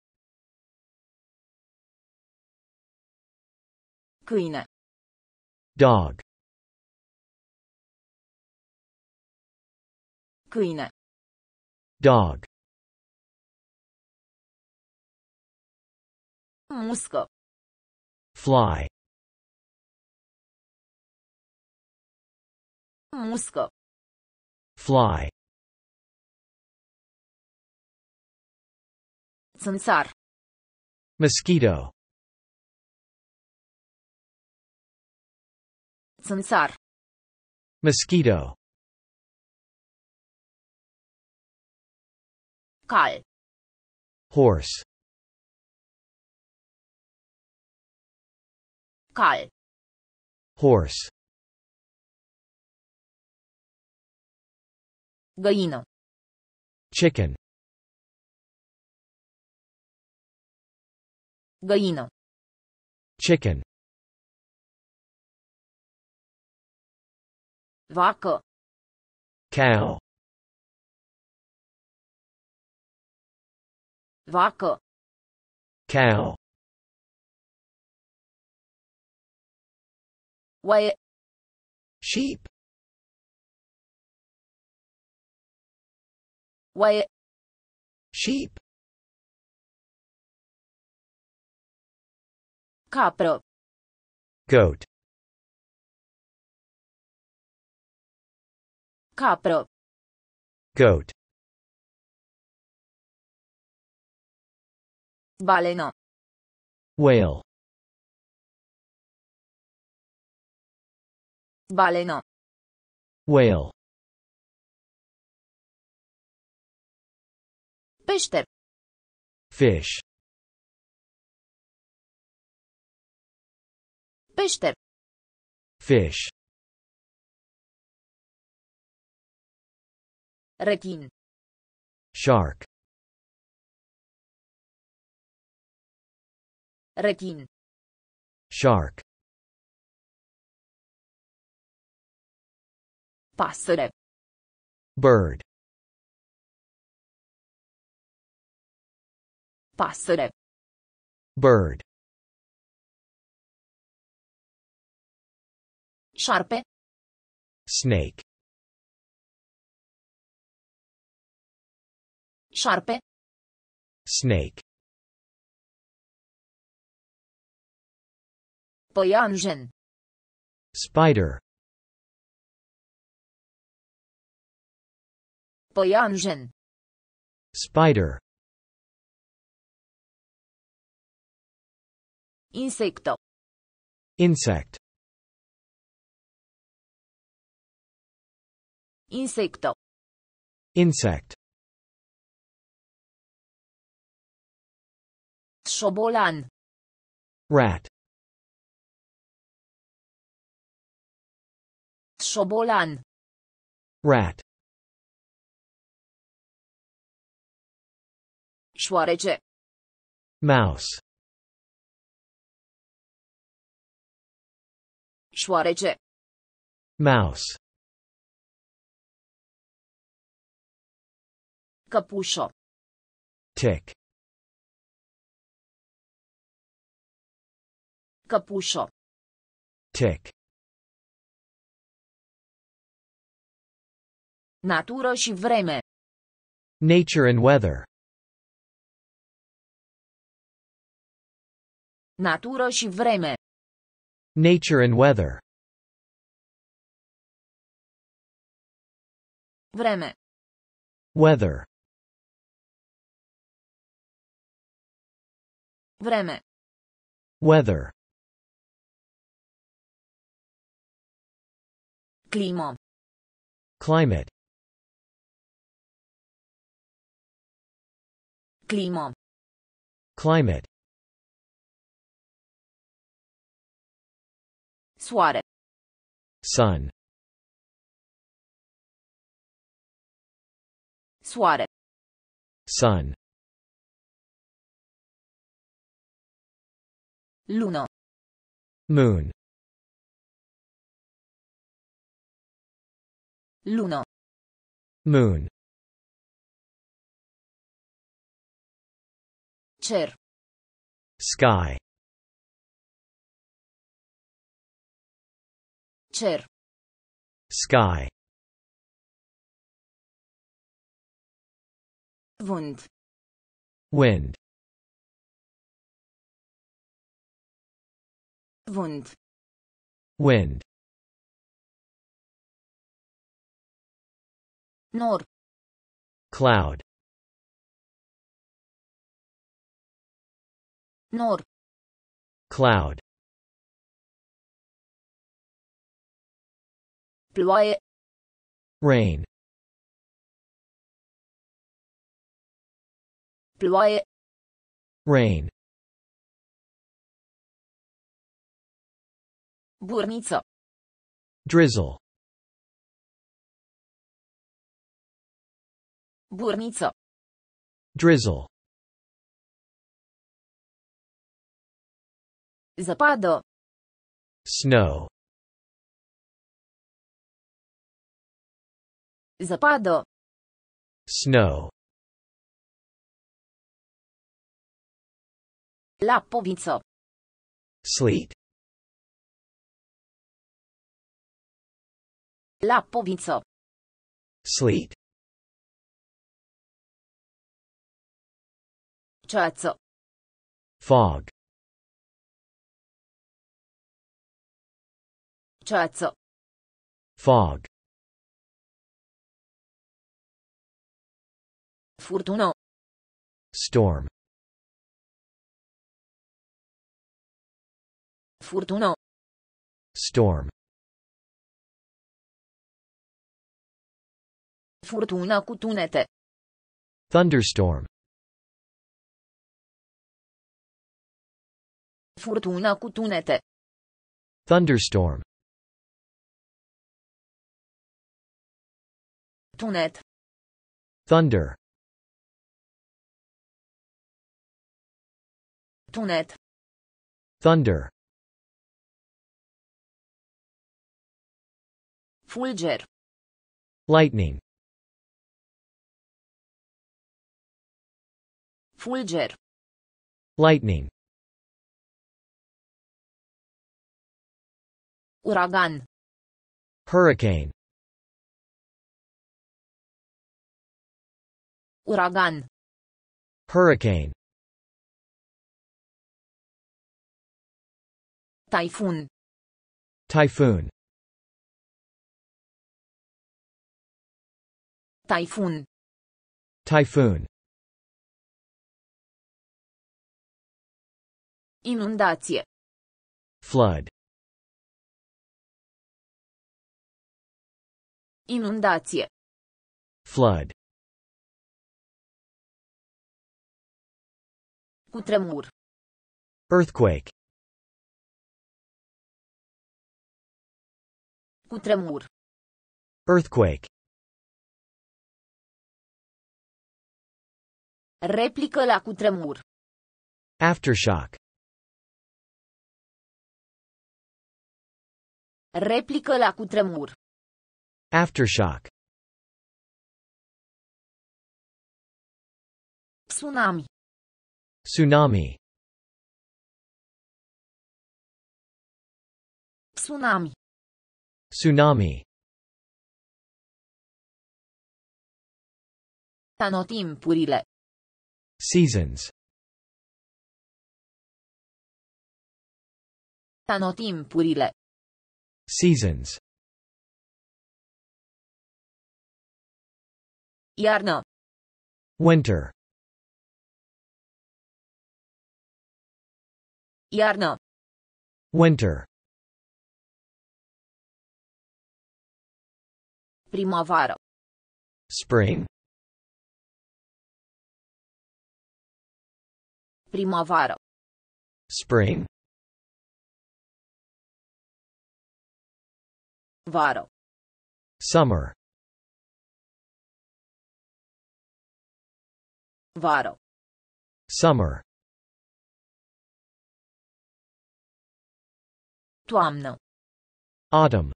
Câine. Dog. Câine. Dog. Musco. Fly. Musco. Fly. Țânțar. Mosquito. Țânțar. Mosquito. Cal. Horse. Call. Horse. Găină. Chicken. Găină. Chicken. Vacă. Cow. Vacă. Cow. Way sheep Way sheep Capro goat Capro goat Baleno whale Balena. Whale. Pește. Fish. Pește. Fish. Rechin. Shark. Rechin. Shark. Passere. Bird. Passere. Bird. Șarpe. Snake. Șarpe. Snake. Păianjen. Spider. Păianjen. Spider. Insecto. Insect. Insecto. Insect. Shobolan. Rat. Shobolan. Rat. șoarece. Mouse. șoarece. Mouse. Căpușă. Tick. Căpușă. Tick. Natură și vreme. Nature and weather. Natură și vreme. Nature and weather. Vreme. Weather. Vreme. Weather. Climă. Climate. Climă. Climate. soare sun soare sun lună moon lună moon cer sky Cer. Sky. Wund. Wind. Wund. Wind. Nor. Cloud. Nor. Cloud. Ploie. Rain. Ploie. Rain. Burniță. Drizzle. Burniță. Drizzle. Zapado. Snow. Zapado. Snow. Lapowico. Sleet. Lapowico. Sleet. Czaco. Fog. Czaco. Fog. Furtuno. Storm. Furtuno. Storm. Furtuna cu Thunderstorm. Furtuna cu Thunderstorm. Tunet. Thunder. Thunder. Fulger. Lightning. Fulger. Lightning. Uragan. Hurricane. Uragan. Hurricane. Typhoon. Typhoon. Typhoon. Typhoon. Inundație. Flood. Inundație. Flood. Cutremur. Earthquake. Cutremur. Earthquake. Replică la cutremur. Aftershock. Replică la cutremur. Aftershock. Tsunami. Tsunami. Tsunami. Tsunami Anotimpurile Seasons Anotimpurile Seasons Iarnă Winter Iarnă Winter Primăvară. Spring. Primăvară. Spring. Vară. Summer. Vară. Summer. Toamnă. Autumn.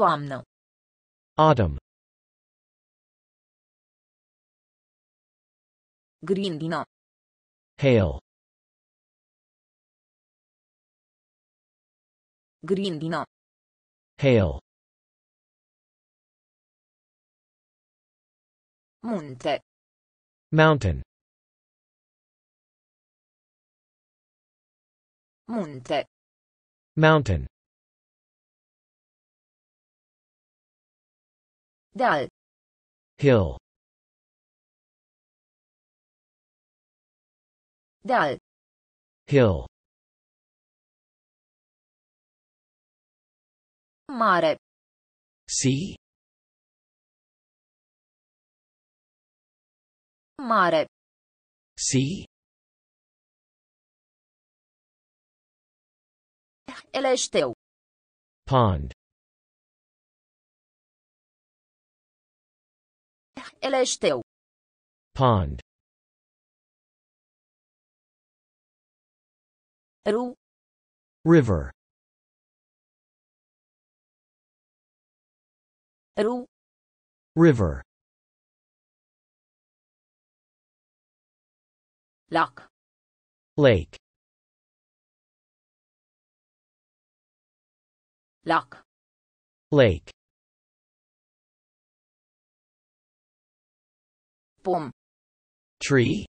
Toamnă. Autumn. Grindină. Hail. Grindină. Hail. Munte. Mountain. Munte. Mountain. Dal. Hill. Dal. Hill. Mare. Sea. Mare. Sea. Eleșteu. Pond. Ele Pond. Ru. River. Ru. River. Lock. Lake. Lock. Lake. Boom. tree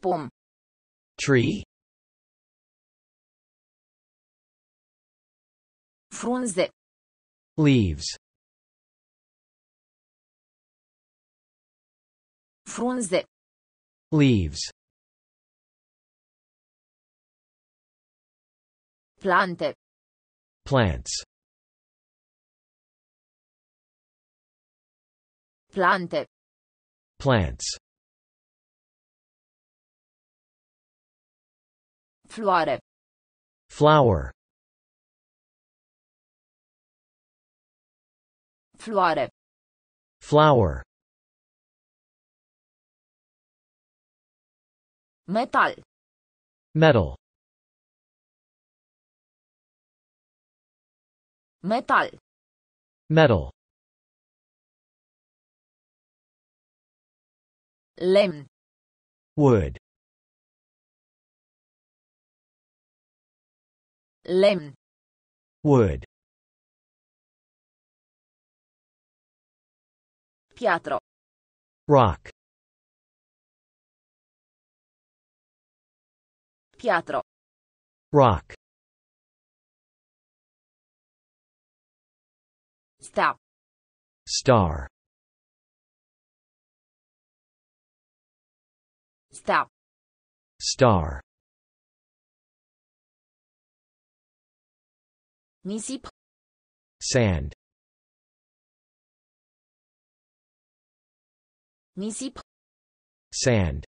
Boom. tree Frunze leaves Frunze leaves Plante plants Plante. Plants. Floare. Flower. Floare. Flower. Metal. Metal. Metal. Metal. Lem. Wood. Lem. Wood. Piatro. Rock. Piatro. Rock. Stop. Star. thou. Star. Nisip. Sand. Nisip. Sand.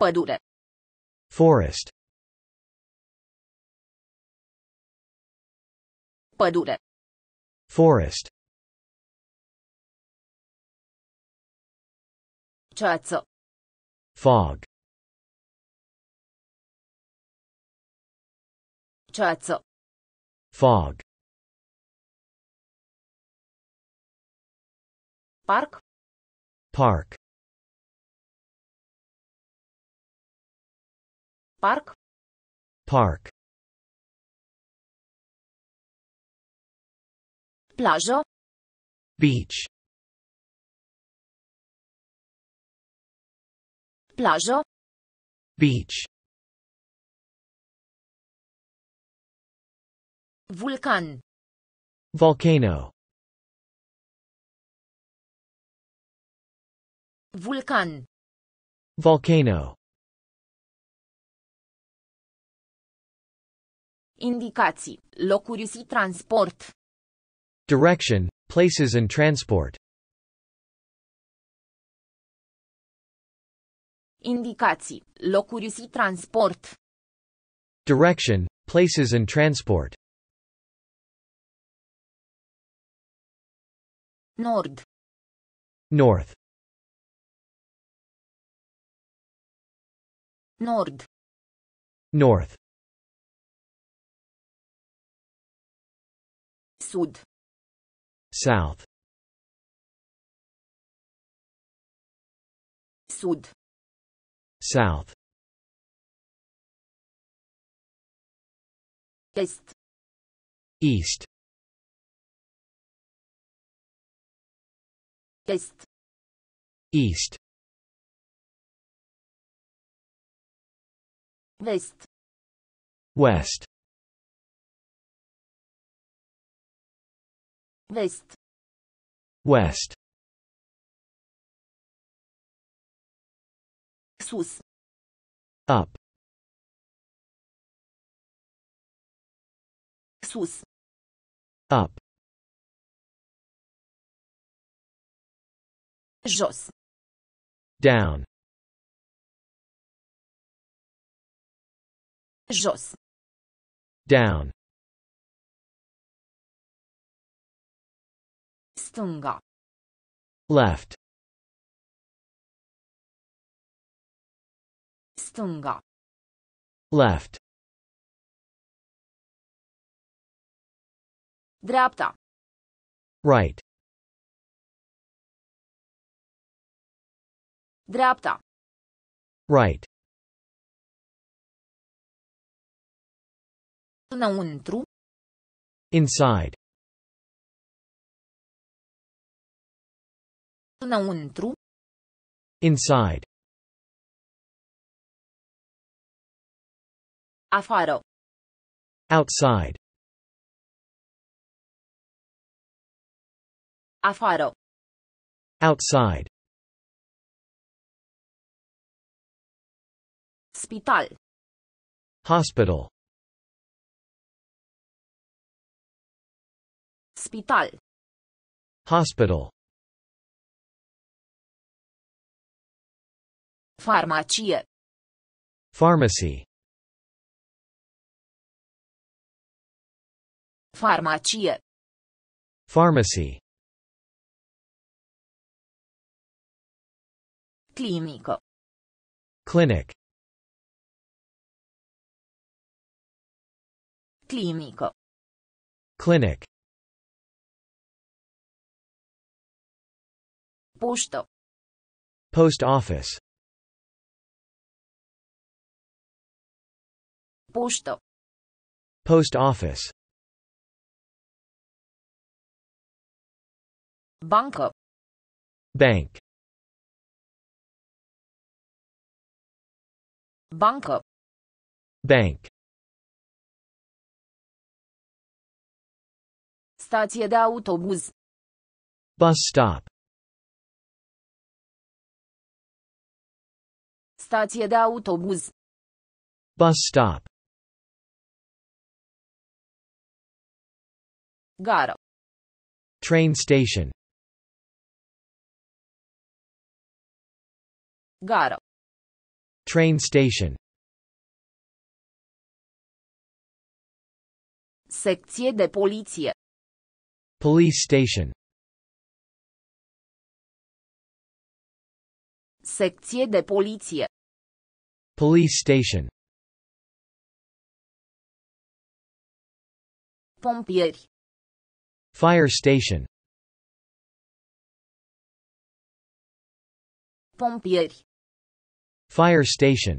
Pădure. Forest. Pădure. Forest. Ceață. Fog. Ceață. Fog. Parc. Park. Parc. Park. Plajă. Beach. Plażo. Beach. Wulkan. Volcano. Wulkan. Volcano.
Indicații, locuri și transport.
Direction, places and transport.
Indicații, locuri și transport.
Direction, places and transport.
Nord. North. Nord. North. Sud. South. Sud. South. East. East. Est. East. West. West. West. West. sus. Up. Sus. Up. Jos. Down. Jos. Down. Stunga. Left. left Drapta. right Drapta. right înăuntru inside înăuntru inside Afară. Outside. Afară. Outside. hospital Hospital. Hospital. pharmacy, Pharmacy. Farmacie. Pharmacy. Clinico. Clinic. Clinico. Clinic. Posto. Post office. Posto. Post office. Banco. Bank. Banco. Bank. Stație de autobuz. Bus stop. Stație de autobuz. Bus stop. Gara. Train station. Gara. Train station. Secție de poliție. Police station. Secție de poliție. Police station. Pompieri. Fire station. Pompieri. Fire station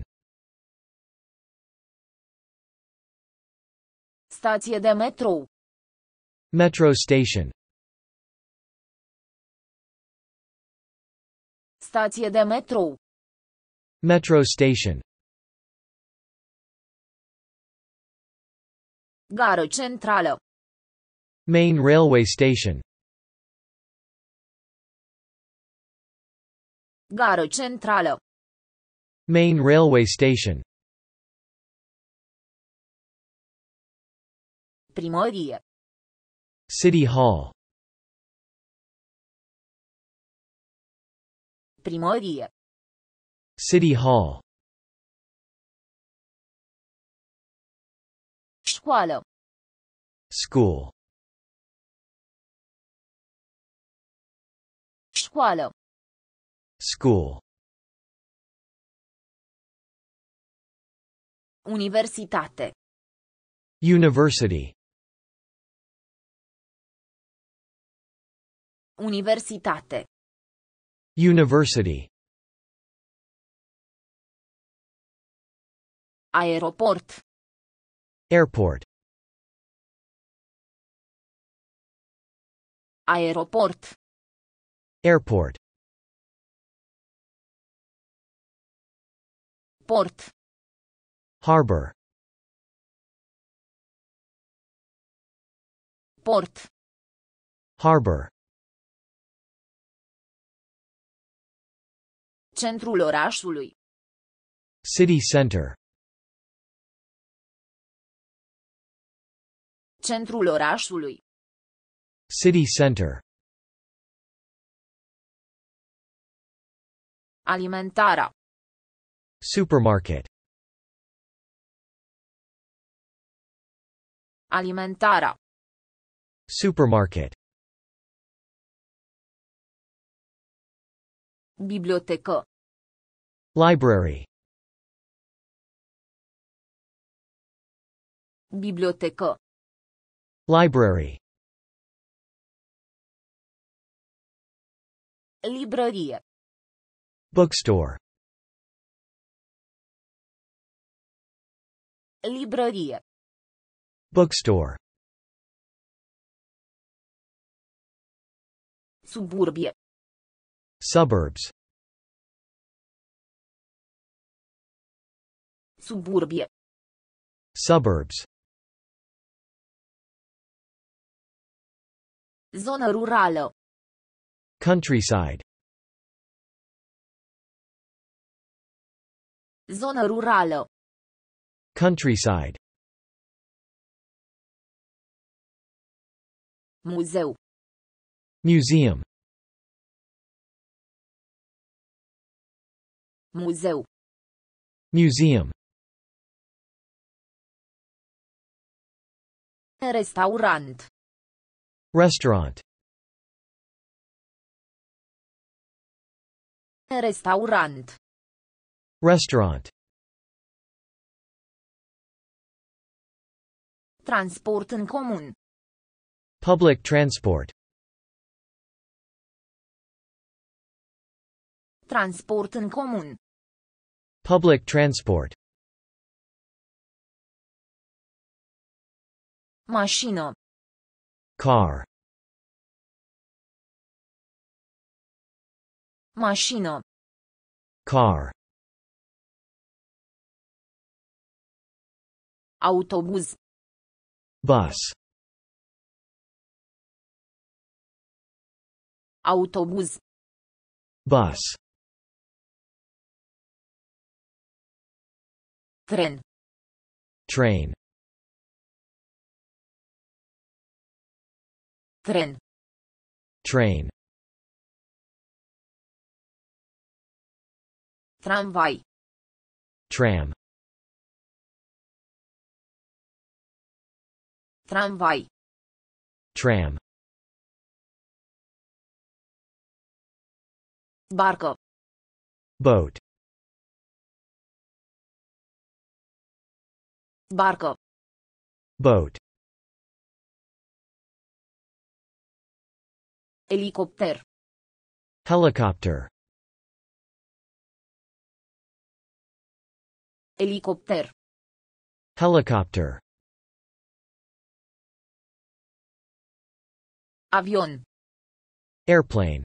Stație de metrou Metro station Stație de metrou Metro station Gară centrală Main railway station Gară centrală Main railway station City Hall Primorie City Hall Scuola School Scuola School Universitate. University. Universitate. University. Aeroport. Airport. Aeroport. Airport. Port. Harbor Port Harbor Centrul orașului City center Centrul orașului City center Alimentara Supermarket Alimentara. Supermarket. Bibliotecă. Library. Bibliotecă. Library. Librărie. Bookstore. Librărie. Bookstore. Suburbie. Suburbs. Suburbs. Zona rurală. Countryside. Zona rurală. Countryside. Muzeu. Museum. Muzeu. Museum. Restaurant. Restaurant. Restaurant. Restaurant. Transport în comun. Public transport Transport în common. Public transport Mașină Car Mașină Car Autobuz Bus autobuz bus tren train tren train tramvai tram tramvai tram Barco. Boat. Barco. Boat. Helicopter. Helicopter. Helicopter. Helicopter. Avion. Airplane.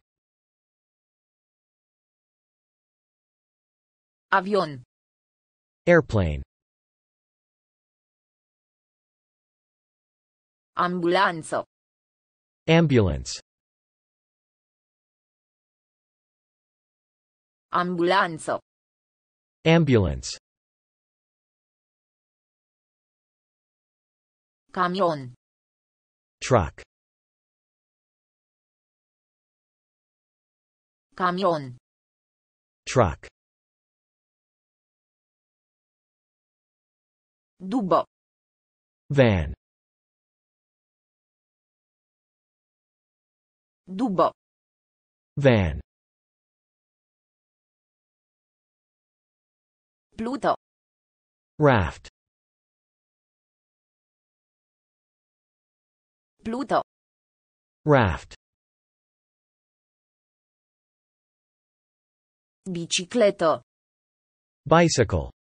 Avion. Airplane. Ambulanță. Ambulance. Ambulanță. Ambulance. Camion. Truck. Camion. Truck. Dubo. Van. Dubo. Van. Pluto. Raft. Pluto. Raft. Bicicletto. Bicycle.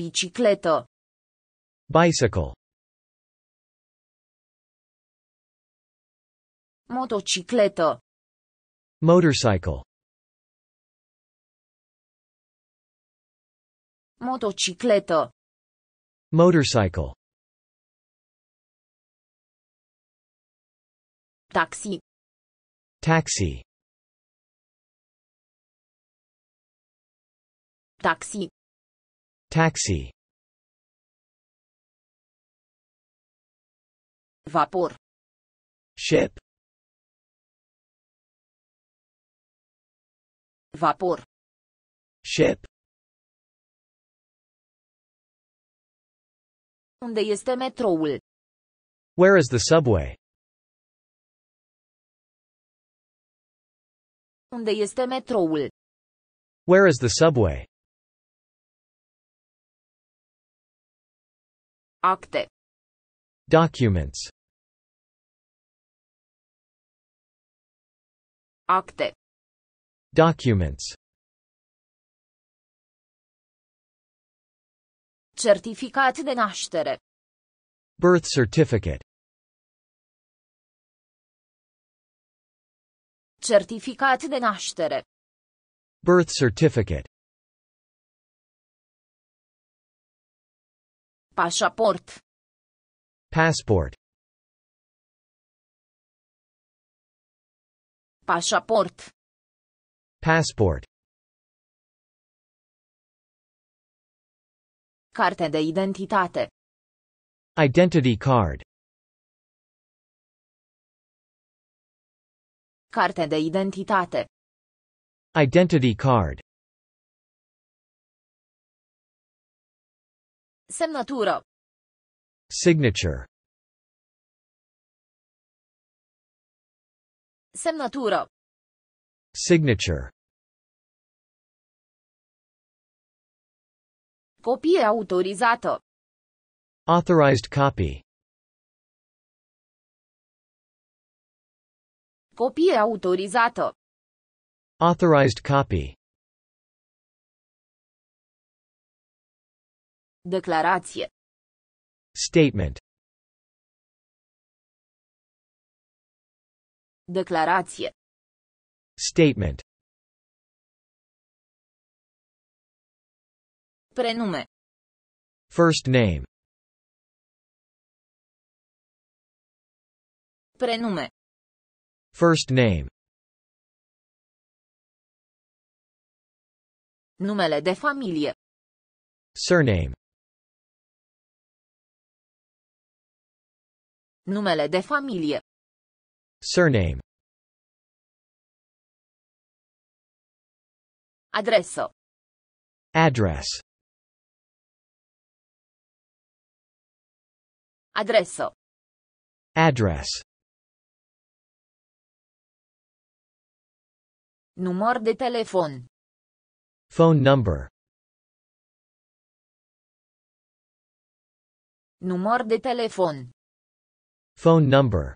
Bicicletă. Bicycle. Motocicletă. Motorcycle. Motocicletă. Motorcycle. Taxi. Taxi. Taxi. Taxi. Vapor. Ship. Vapor. Ship. Unde este metroul? Where is the subway? Unde este metroul? Where is the subway? Acte. Documents. Acte. Documents. Certificat de naștere. Birth certificate. Certificat de naștere. Birth certificate. Pașaport. Passport. Pașaport. Passport. Carte de identitate. Identity card. Carte de identitate. Identity card. Signature. Signature. Copie autorizată. Authorized copy. Copie autorizată. Authorized copy. Declarație. Statement. Declarație. Statement. Prenume. First name. Prenume. First name. Numele de familie. Surname. Numele de familie. Surname. Adresă. Address. Adresă. Address. Număr de telefon. Phone number. Număr de telefon. Phone number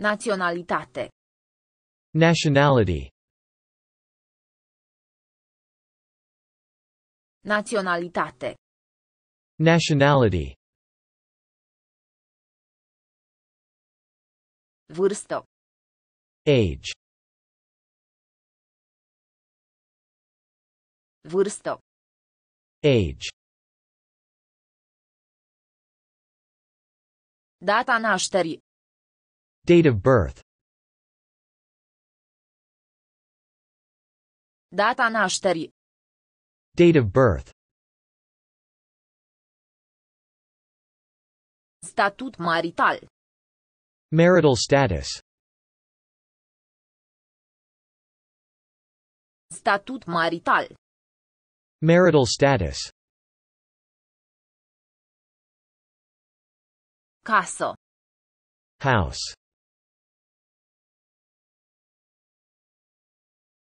Naționalitate Nationality Naționalitate Nationality Vârstă Age Vârstă Age Data nașterii. Date of birth. Data nașterii. Date of birth. Statut marital. Marital status. Statut marital. Marital status. Castle. House.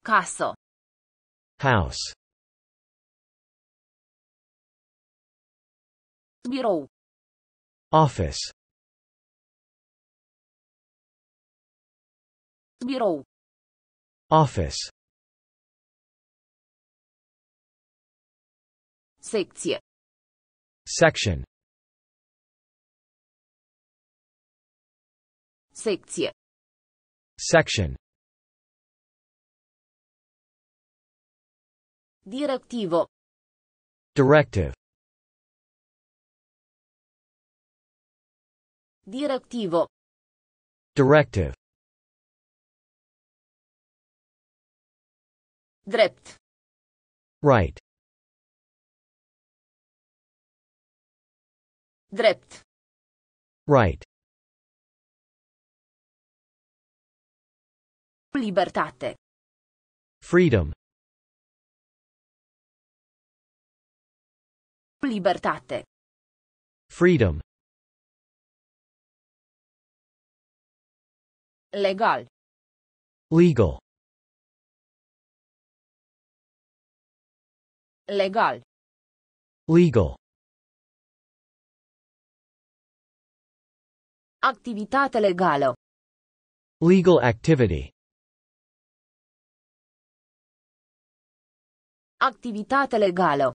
Castle. House. Bureau. Office. Bureau. Office. Section. Section. Section. Directivo. Directive. Directivo. Directive. Drept. Right. Drept. Right. Libertate. Freedom. Libertate. Freedom. Legal. Legal. Legal. Legal. Activitate legală. Legal activity. Activitate legale.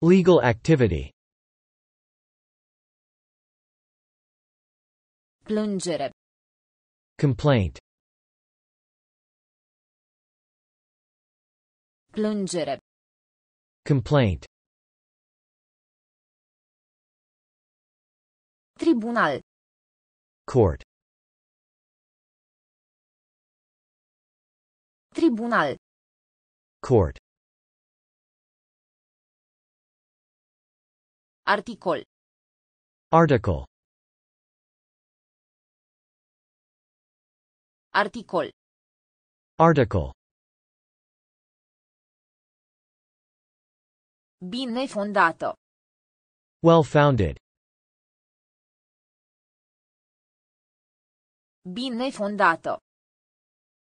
Legal activity. Plungere. Complaint. Plungere. Complaint. Tribunal. Court. Tribunal. Court. Articol. Article. Articol. Article. Bine fondato. Well founded. Bine fondato.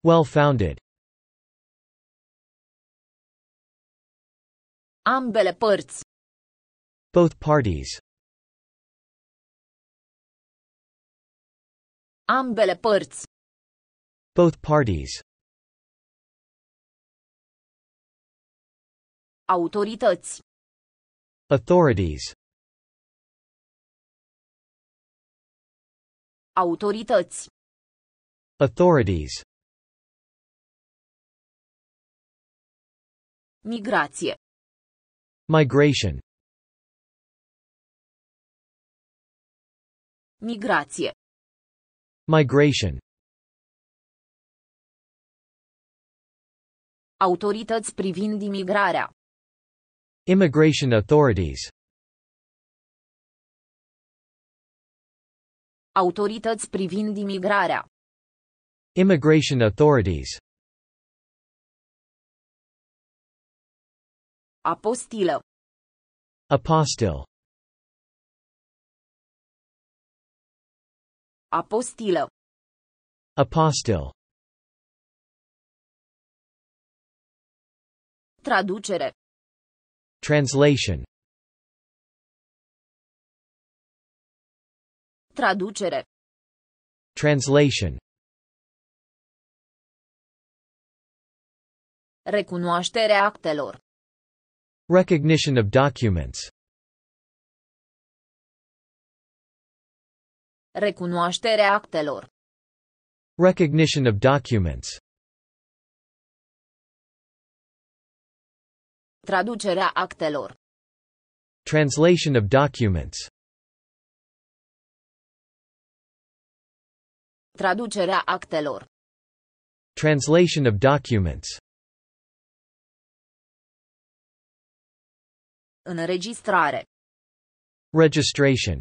Well founded. Ambele părți. Both parties. Ambele părți. Both parties. Autorități. Authorities. Autorități. Authorities. Migrație. Migration. Migrație. Migration. Autorități privind imigrarea.
Immigration authorities.
Autorități privind imigrarea.
Immigration authorities.
Apostilă. Apostil. Apostilă. Apostil. Traducere. Translation. Traducere. Translation. Recunoaștere actelor.
Recognition of documents.
Recunoașterea actelor.
Recognition of documents.
Traducerea actelor. Translation of documents. Traducerea actelor. Translation of documents. Înregistrare. Registration.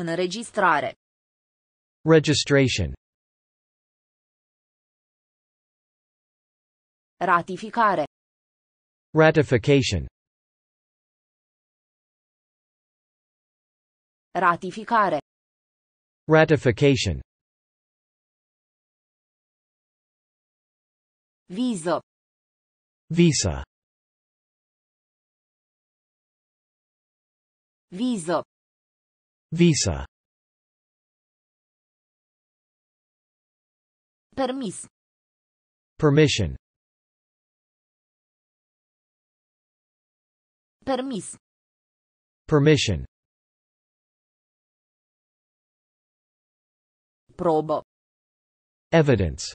Înregistrare. Registration. Ratificare. Ratification. Ratificare. Ratification. Viză. Visa. Visa. Visa. Permis. Permission. Permis. Permission. Probo. Evidence.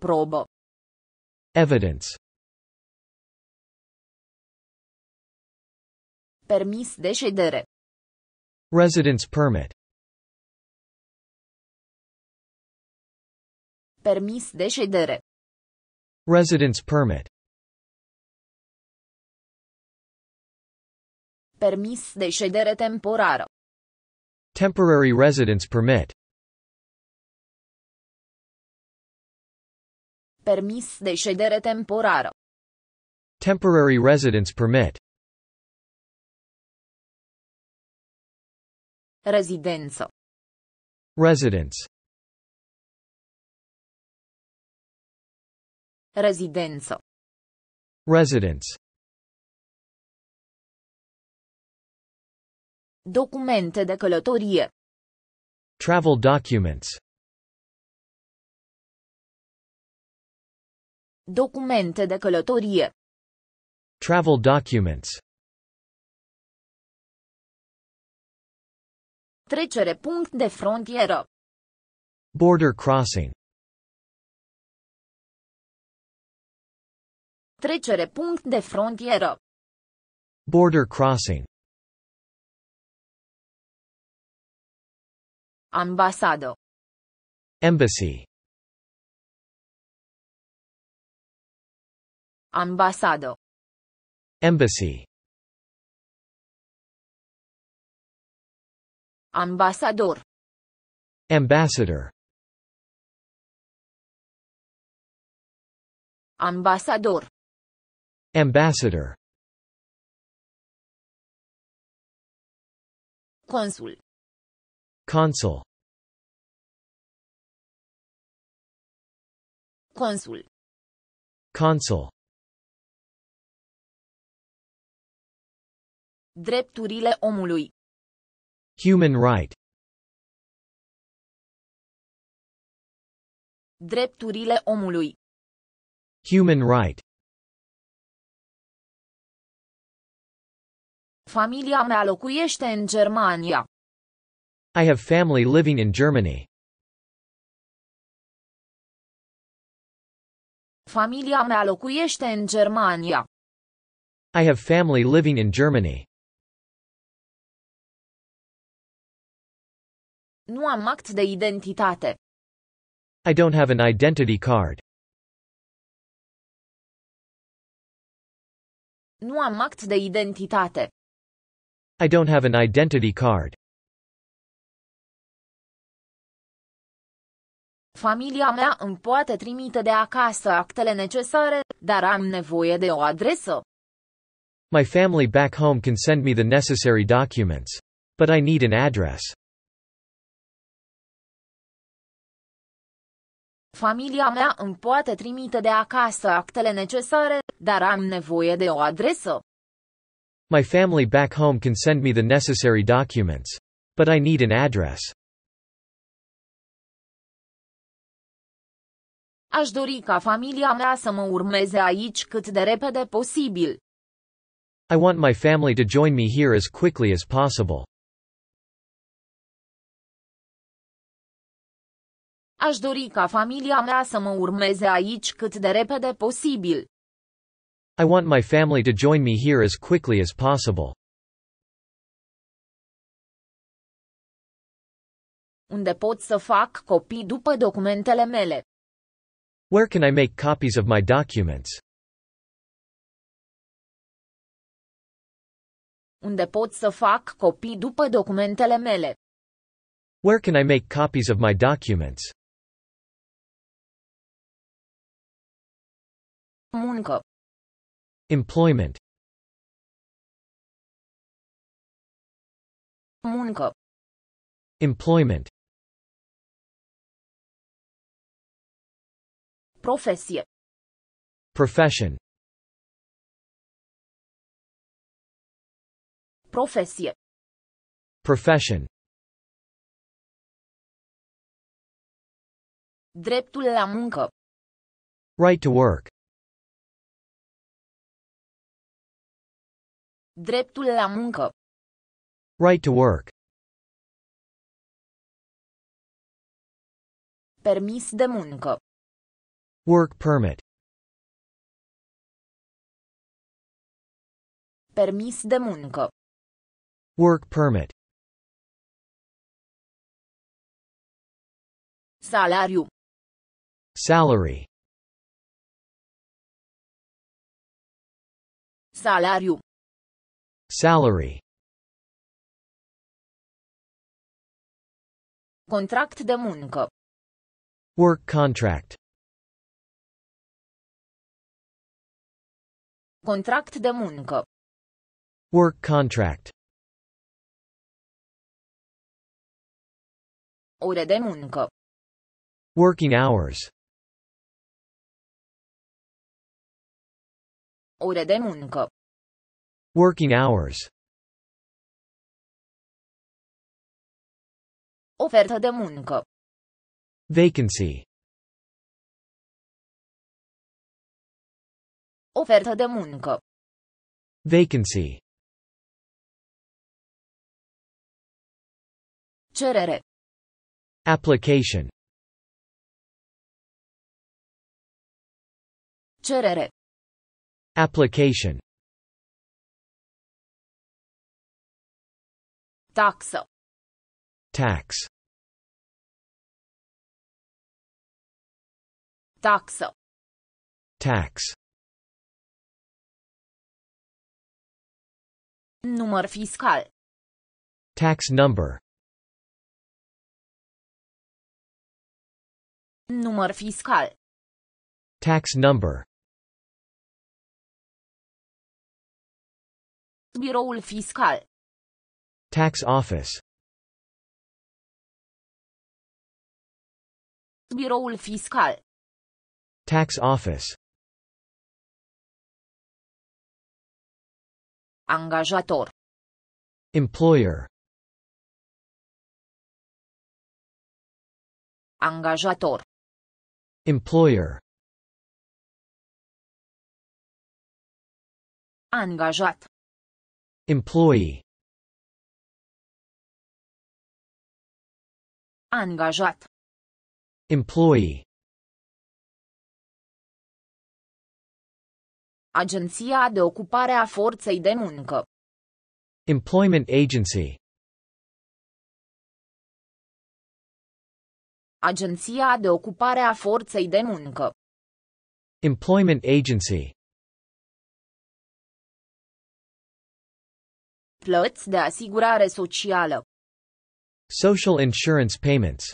Probo. Evidence. Permis de ședere. Residence permit.
Permis de ședere.
Residence permit.
Permis de ședere
Temporary residence permit. Permis de ședere Temporary residence permit. Residenza. Residence. Rezidenco. Residence. Documente de călătorie.
Travel documents.
Documente de călătorie. Travel documents. Trecere punct de frontieră. Border crossing. Trecere punct de frontieră. Border crossing. Ambasado. Embassy. Ambasado. Embassy. Ambasador. Ambassador. Ambasador. Ambassador. Consul. Consul. Consul. Consul. Drepturile omului. Human right Drepturile omului Human right Familia mea locuiește în
Germania.
I have family living in Germany.
Familia mea locuiește în Germania.
I have family living in Germany.
Nu am act de identitate.
I don't have an identity card.
Nu am act de identitate.
I don't have an identity
card. Familia mea îmi poate trimite de acasă actele necesare, dar am nevoie de o adresă.
My family back home can send me the necessary documents. But I need an address.
Familia mea îmi poate trimite de acasă actele necesare, dar am nevoie de o adresă.
My family back home can send me the necessary documents. But I need an address.
Aș dori ca familia mea să mă urmeze aici cât de repede posibil.
I want my family to join me here as quickly as possible.
Aș dori ca familia mea să mă urmeze aici cât de repede posibil.
I want my family to join me here as quickly as possible.
Unde pot să fac copii după documentele mele?
Where can I make copies of my documents?
Unde pot să fac copii după documentele mele?
Where can I make copies of my documents?
Muncă. Employment. Muncă. Employment. Profesie. Profession. Profesie. Profession. Dreptul la muncă. Right to work. Dreptul la muncă. Right to work. Permis de muncă. Work permit. Permis de muncă. Work permit. Salariu. Salary. Salariu. Salary Contract de muncă Work contract Contract de muncă Work contract Ore de muncă Working hours Ore de muncă Working hours Ofertă de muncă Vacancy Ofertă de muncă Vacancy Cerere Application Cerere Application Doxo. Tax. Doxo. Tax. Număr fiscal. Tax number. Număr fiscal. Tax number. Biroul fiscal. Tax Office Biroul Fiscal Tax Office Angajator Employer Angajator Employer Angajat Employee Angajat. Employee.
Agenția de ocupare a forței de muncă.
Employment Agency.
Agenția de ocupare a forței de muncă.
Employment Agency.
Plăți de asigurare socială.
Social insurance payments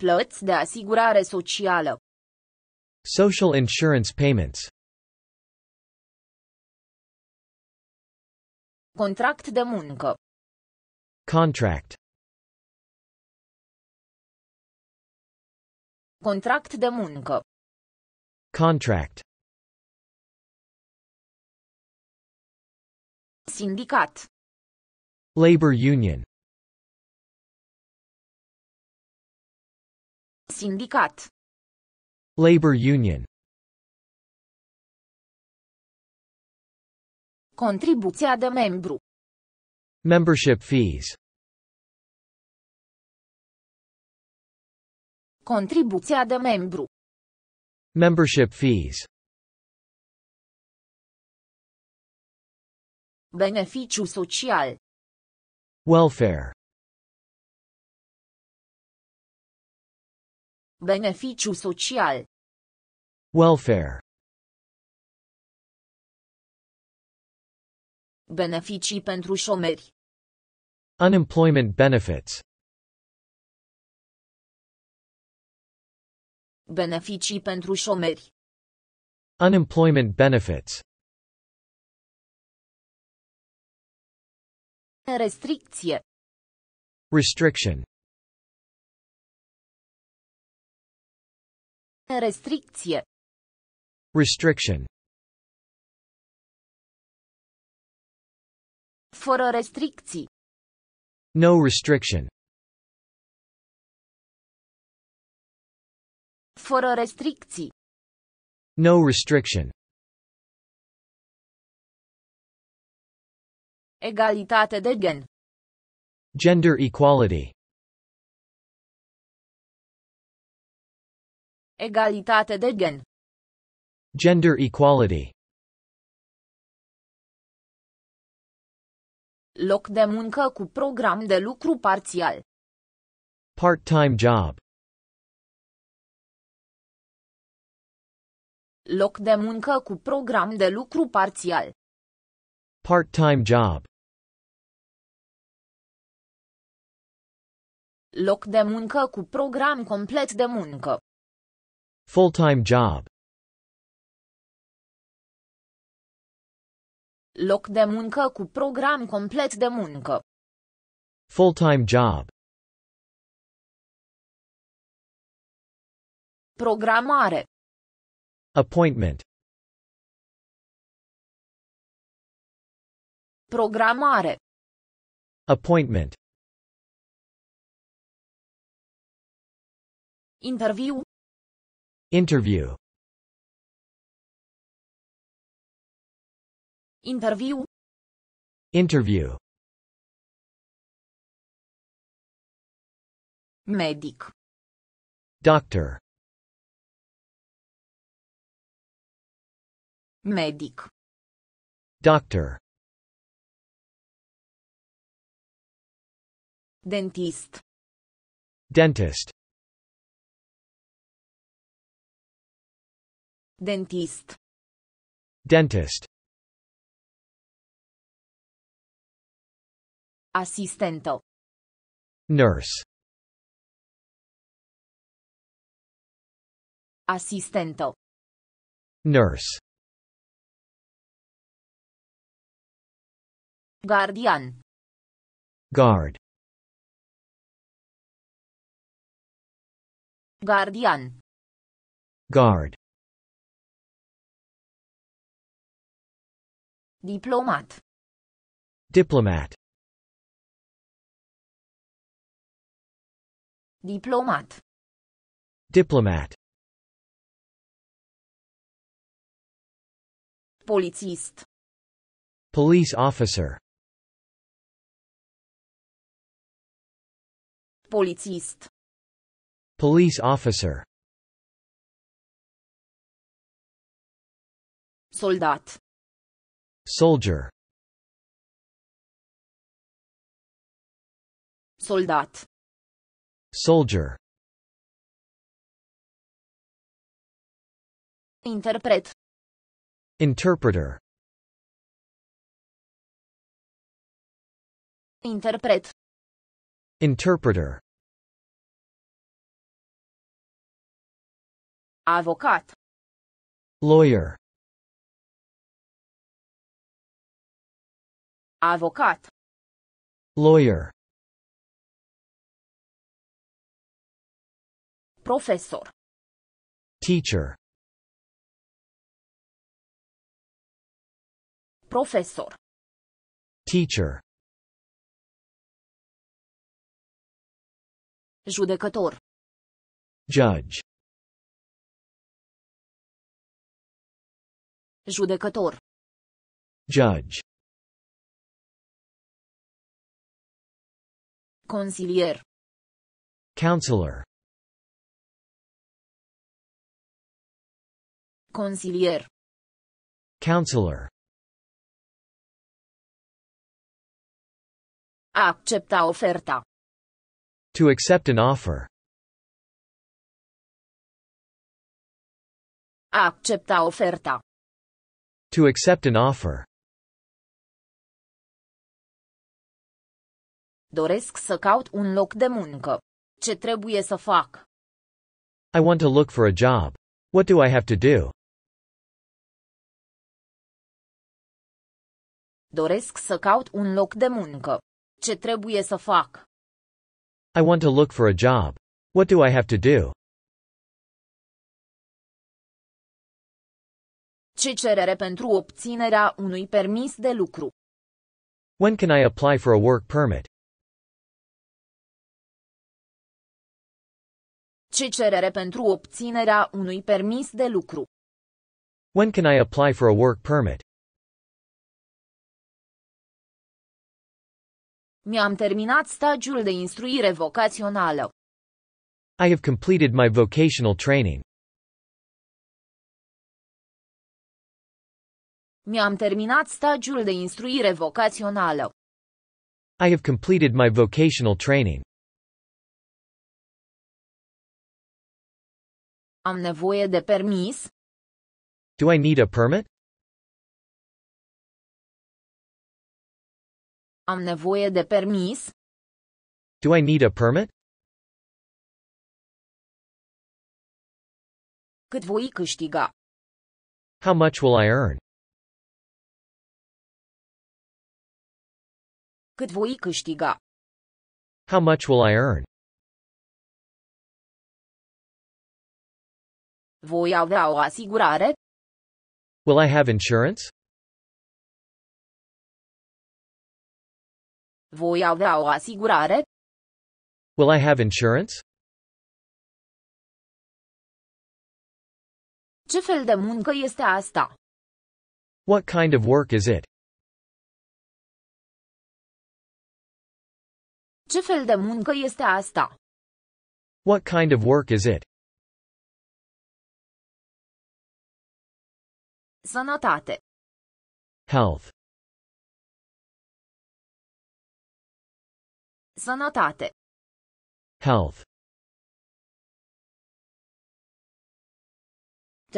Plăți de asigurare socială Social insurance payments Contract de muncă Contract Contract de muncă Contract Sindicat. Labor union. Sindicat. Labor union. Contribuția de membru. Membership fees. Contribuția de membru. Membership fees. Beneficiu social. Welfare. Beneficiu social. Welfare. Beneficii pentru șomeri.
Unemployment benefits.
Beneficii pentru șomeri. Unemployment benefits. Restricție. Restriction. Restricție. Restriction. Fără restricții. No restriction. Fără restricții. No restriction.
Egalitate de gen.
Gender equality. Egalitate de gen. Gender equality.
Loc de muncă cu program de lucru parțial.
Part-time job. Loc de muncă cu program de lucru parțial.
Part-time job.
Loc de muncă cu program complet de muncă.
Full-time job.
Loc de muncă cu program complet de muncă. Full-time job. Programare. Appointment. Programare. Appointment. Interview. Interview. Interview. Interview. Medic. Doctor. Medic. Doctor. Dentist. Dentist. Dentist. Dentist. Assistento. Nurse. Assistento. Nurse. Guardian. Guard. Guardian. Guard. Diplomat. Diplomat. Diplomat. Diplomat. Polițist. Police officer. Polițist. Police officer. Soldat. Soldier Soldat Soldier Interpret Interpreter Interpret Interpreter Avocat Lawyer Avocat. Lawyer. Professor. Teacher. Professor. Teacher. Judecător. Judge. Judecător. Judge. Consilier. Counselor. Consilier. Counselor. accepta oferta. To accept an offer.
accepta oferta.
To accept an offer.
Doresc să caut un loc de muncă. Ce trebuie să fac?
I want to look for a job. What do I have
to do?
Doresc să caut un loc de muncă. Ce trebuie să fac?
I want to look for a job. What do I have to do?
Ce cerere pentru obținerea unui permis de lucru?
When can I apply for a work permit?
Face cerere pentru obținerea unui permis de lucru.
When can I apply for a work permit?
Mi-am terminat stagiul de instruire vocațională.
I have completed my vocational training.
Mi-am terminat stagiul de instruire vocațională.
I have completed my vocational training.
Am nevoie de permis?
Do I need a permit? Am nevoie de permis? Do I need a permit? Cât voi câștiga? How much will I earn? Cât voi câștiga? How much will I earn? Voi avea o asigurare? Will I have insurance? Voi avea o asigurare? Will I have insurance?
Ce fel de muncă este asta?
What kind of work is it?
Ce fel de muncă este asta?
What kind of work is it? Sănătate. Health. Sănătate. Health.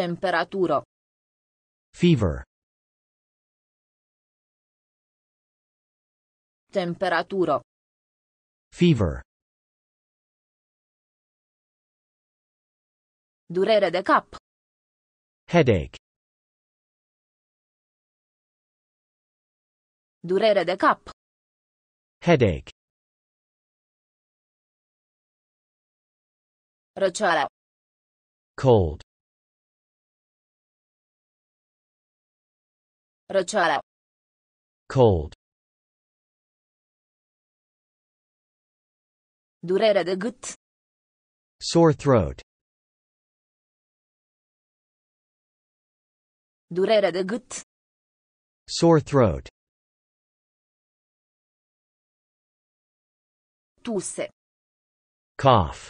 Temperatură. Fever. Temperatură. Fever. Durere de cap. Headache. Durere de cap. Headache. Răceală. Cold. Răceală. Cold. Durere de gât. Sore throat. Durere de gât. Sore throat. Tuse. Cough.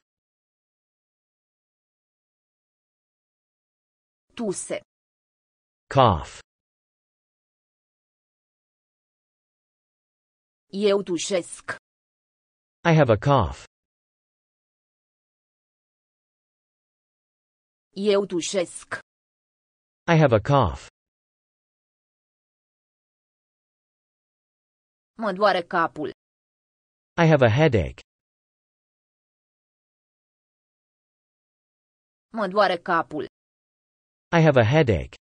Tuse. Cough. Eu tușesc. I have a cough. Eu tușesc. I have a cough. Mă doare capul. I have a headache. Mă doare capul. I have a headache.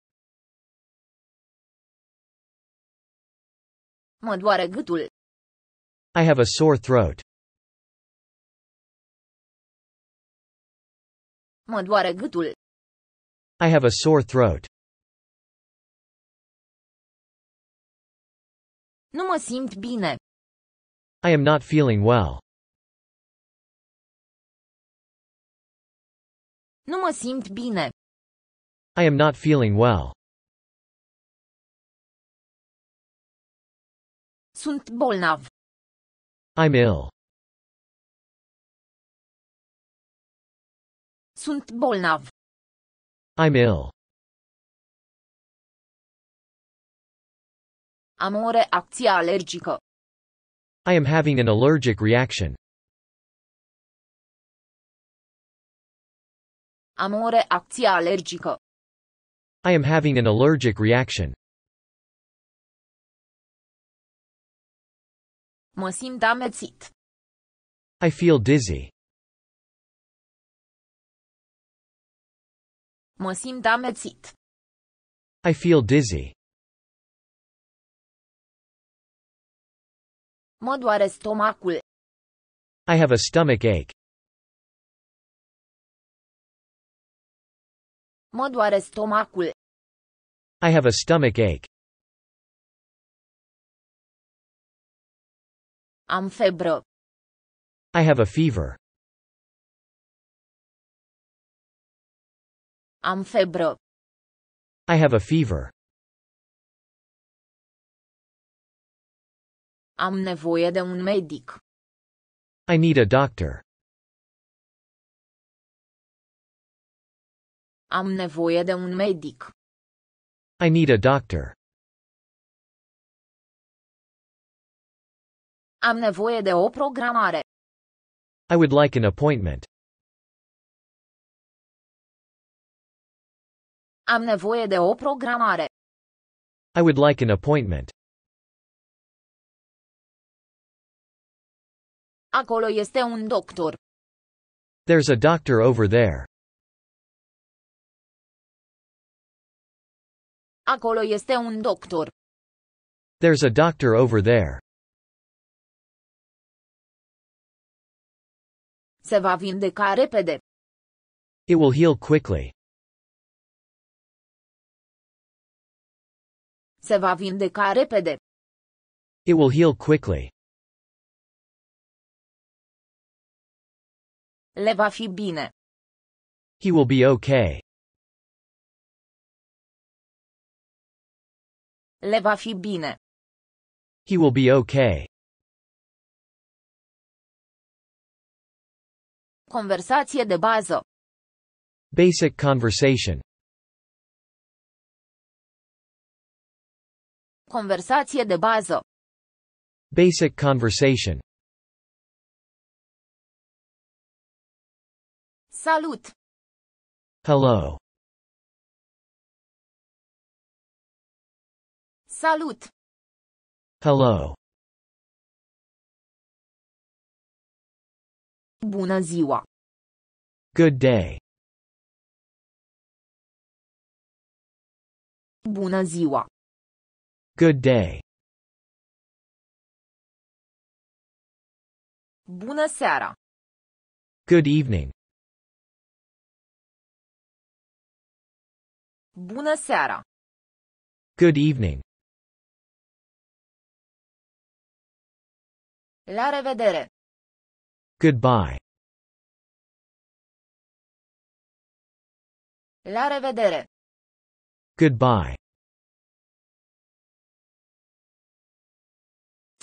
Mă doare gâtul. I have a sore throat. Mă doare gâtul. I have a sore throat. Nu mă simt bine. I am not feeling well. Nu mă simt bine. I am not feeling well. Sunt bolnav. I'm ill. Sunt bolnav. I'm ill. Am o reacție alergică.
I am having an allergic reaction.
Amore, acția allergică. I am having an allergic reaction. Mă simt amețit. I feel dizzy. Mă simt amețit. I feel dizzy. Mă doare stomacul. I have a stomach ache. Mă doare stomacul. I have a stomach ache. Am febră. I have a fever. Am febră. I have a fever. Am nevoie de un medic. I need a doctor. Am nevoie de un medic. I need a doctor. Am nevoie de o programare. I would like an appointment.
Am nevoie de o programare.
I would like an appointment.
Acolo este un doctor.
There's a doctor over there. Acolo este un doctor. There's a doctor over there.
Se va vindeca repede.
It will heal quickly.
Se va vindeca repede.
It will heal quickly. Le va fi bine. He will be okay. Le va fi bine.
He will be okay.
Conversație de bază.
Basic conversation.
Conversație de bază.
Basic conversation. Salut! Hello. Salut! Hello. Bună ziua. Good day. Bună ziua. Good day. Bună seara. Good evening. Bună seara. Good evening. La revedere. Goodbye. La revedere. Goodbye.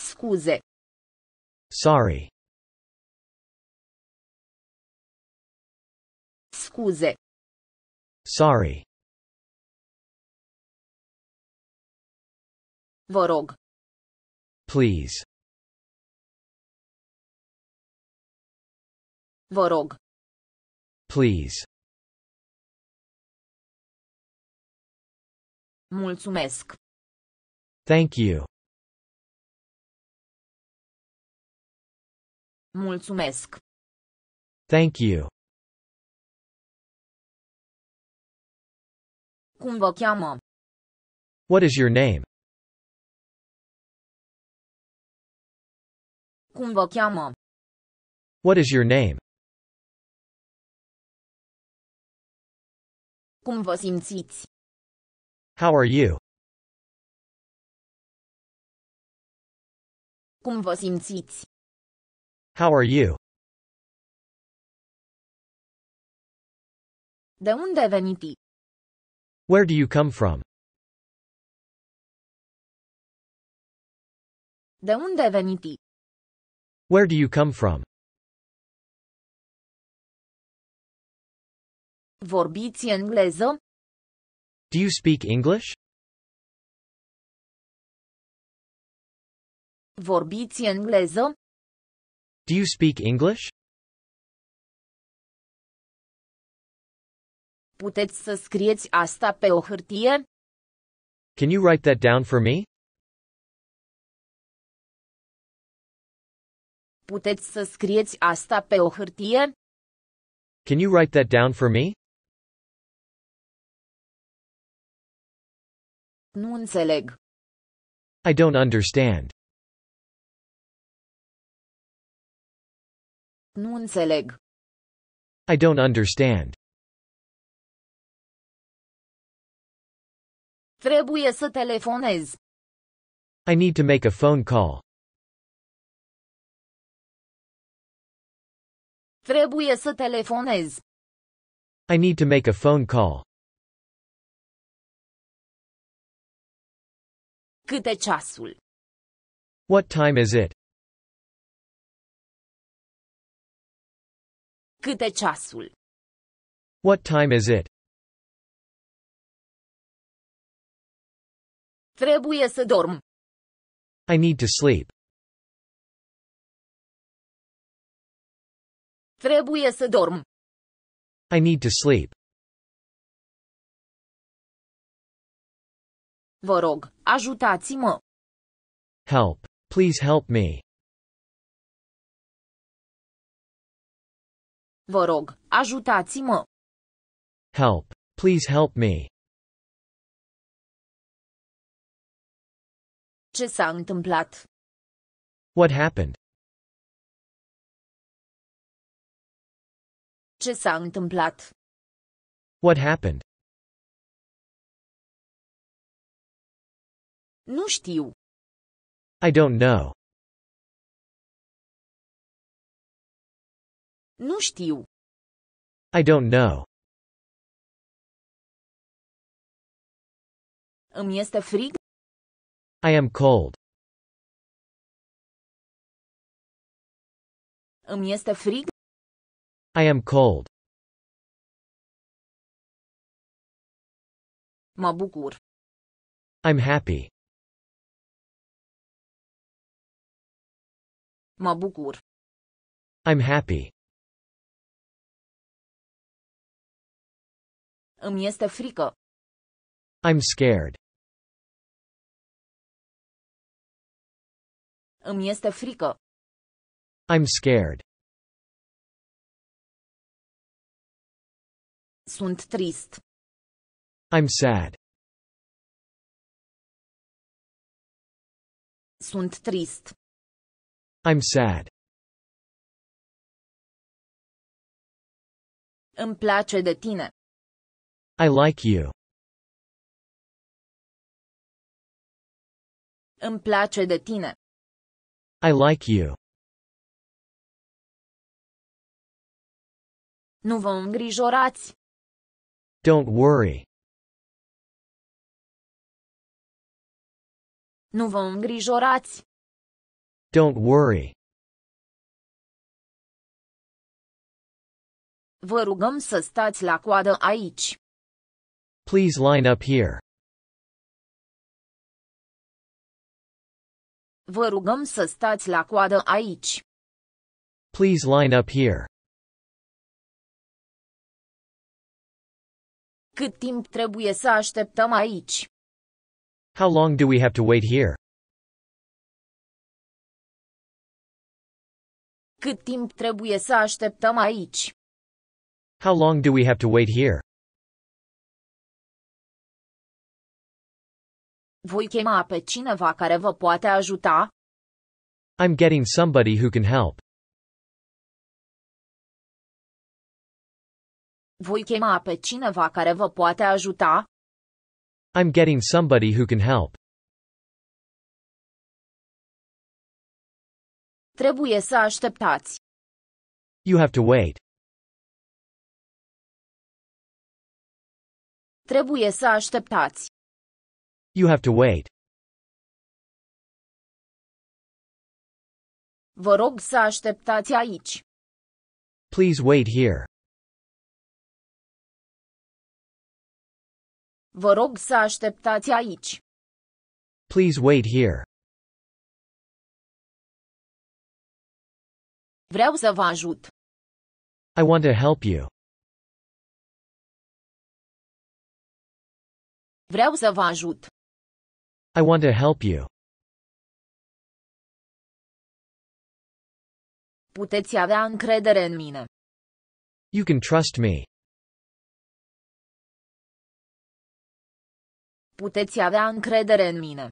Scuze. Sorry. Scuse. Sorry. Vă rog. Please. Vă rog. Please. Mulțumesc. Thank you. Mulțumesc. Thank you. Cum vă cheamă? What is your name? Cum vă cheamă? What is your name? Cum vă simțiți? How are you? Cum vă simțiți? How are you? De unde veniți? Where do you come from? De unde veniți? Where do you come from? Vorbiți engleză? Do you speak English?
Vorbiți engleză?
Do you speak English?
Puteți să scrieți asta pe o hârtie?
Can you write that down for me?
Puteți să scrieți asta pe o hârtie?
Can you write that down for me? Nu înțeleg. I don't understand. Nu înțeleg. I don't understand. Trebuie să telefonez. I need to make a phone call. Trebuie să telefonez. I need to make a phone call. ceasul? What time is it? ceasul? What time is it? Trebuie să dorm. I need to sleep. Trebuie să dorm. I need to sleep. Vă rog, ajutați-mă. Help. Please help me. Vă rog, ajutați-mă. Help. Please help me. Ce s-a întâmplat? What happened? Ce s-a întâmplat? What happened? Nu știu. I don't know. Nu știu. I don't know. Îmi este frig. I am cold. Îmi este frig. I am cold. Mă bucur. I'm happy. Mă bucur. I'm happy. Îmi este frică. I'm scared. Îmi este frică. I'm scared. Sunt trist. I'm sad. Sunt trist. I'm sad. Îmi place de tine. I like you. Îmi place de tine. I like you. Nu vă îngrijorați. Don't worry. Nu vă îngrijorați. Don't worry. Vă rugăm să stați la coadă aici. Please line up here.
Vă rugăm să stați la coadă aici.
Please line up here.
Cât timp trebuie să așteptăm aici?
How long do we have to wait here?
Cât timp trebuie să așteptăm aici?
How long do we have to wait here?
Voi chema pe cineva care vă poate ajuta?
I'm getting somebody who can help.
Voi chema pe cineva care vă poate ajuta?
I'm getting somebody who can help.
Trebuie să așteptați. You have to wait. Trebuie să așteptați. You have to wait. Vă rog să așteptați aici. Please wait here.
Vă rog să așteptați aici.
Please wait here.
Vreau să vă ajut.
I want to help you. Vreau să vă ajut. I want to help you. Puteți avea încredere în mine. You can trust me.
Puteți avea încredere în mine.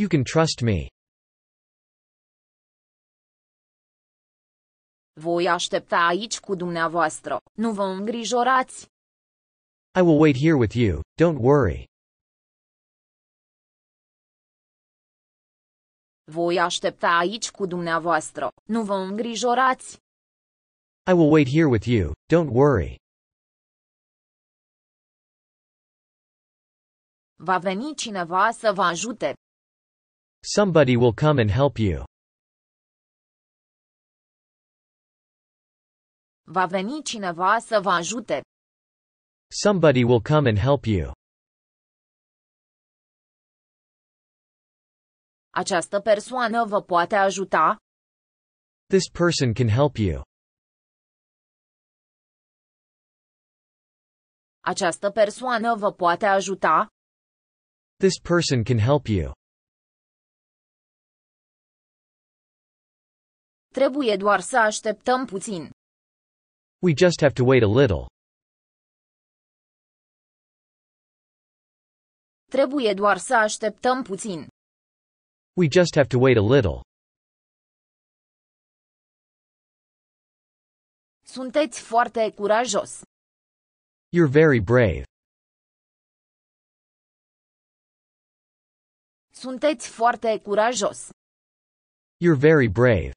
You can trust me.
Voi aștepta aici cu dumneavoastră. Nu vă îngrijorați.
I will wait here with you. Don't worry.
Voi aștepta aici cu dumneavoastră. Nu vă îngrijorați.
I will wait here with you. Don't worry.
Va veni cineva să vă ajute.
Somebody will come and help you.
Va veni cineva să vă ajute.
Somebody will come and help you.
Această persoană vă poate ajuta?
This person can help you.
Această persoană vă poate ajuta?
This person can help you.
Trebuie doar să așteptăm puțin.
We just have to wait a little.
Trebuie doar să așteptăm puțin. We just have to wait a little.
Sunteți foarte curajos.
You're very brave.
Sunteți foarte curajos.
You're very brave.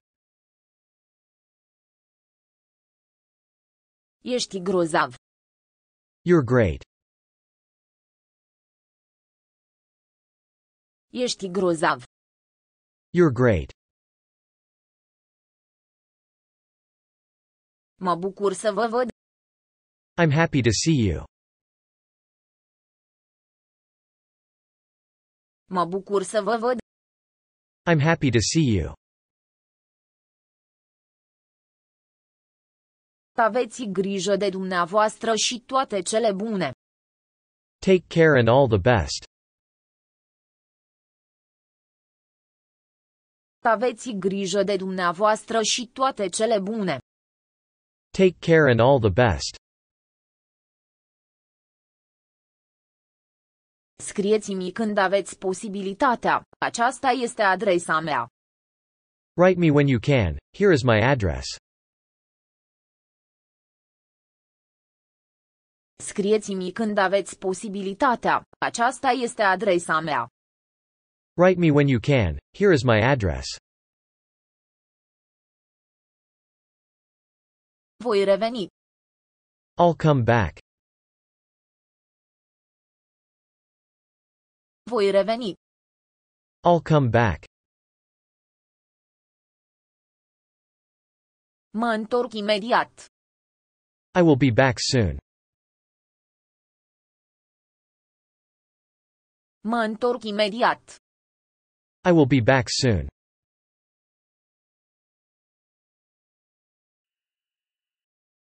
Ești grozav. You're great. Ești grozav. You're great. Mă bucur să vă văd. I'm happy to see you. Mă bucur să vă văd. I'm happy to see you.
Aveți grijă de dumneavoastră și toate cele bune.
Take care and all the best.
Aveți grijă de dumneavoastră și toate cele bune.
Take care and all the best.
Scrieți-mi când aveți posibilitatea, aceasta este adresa mea.
Write me when you can, here is my address.
Scrieți-mi când aveți posibilitatea, aceasta este adresa mea.
Write me when you can, here is my
address. Voi reveni. I'll come back. Voi reveni. I'll come back. Mă întorc imediat. I will be back soon. Mă întorc imediat. I will be back soon.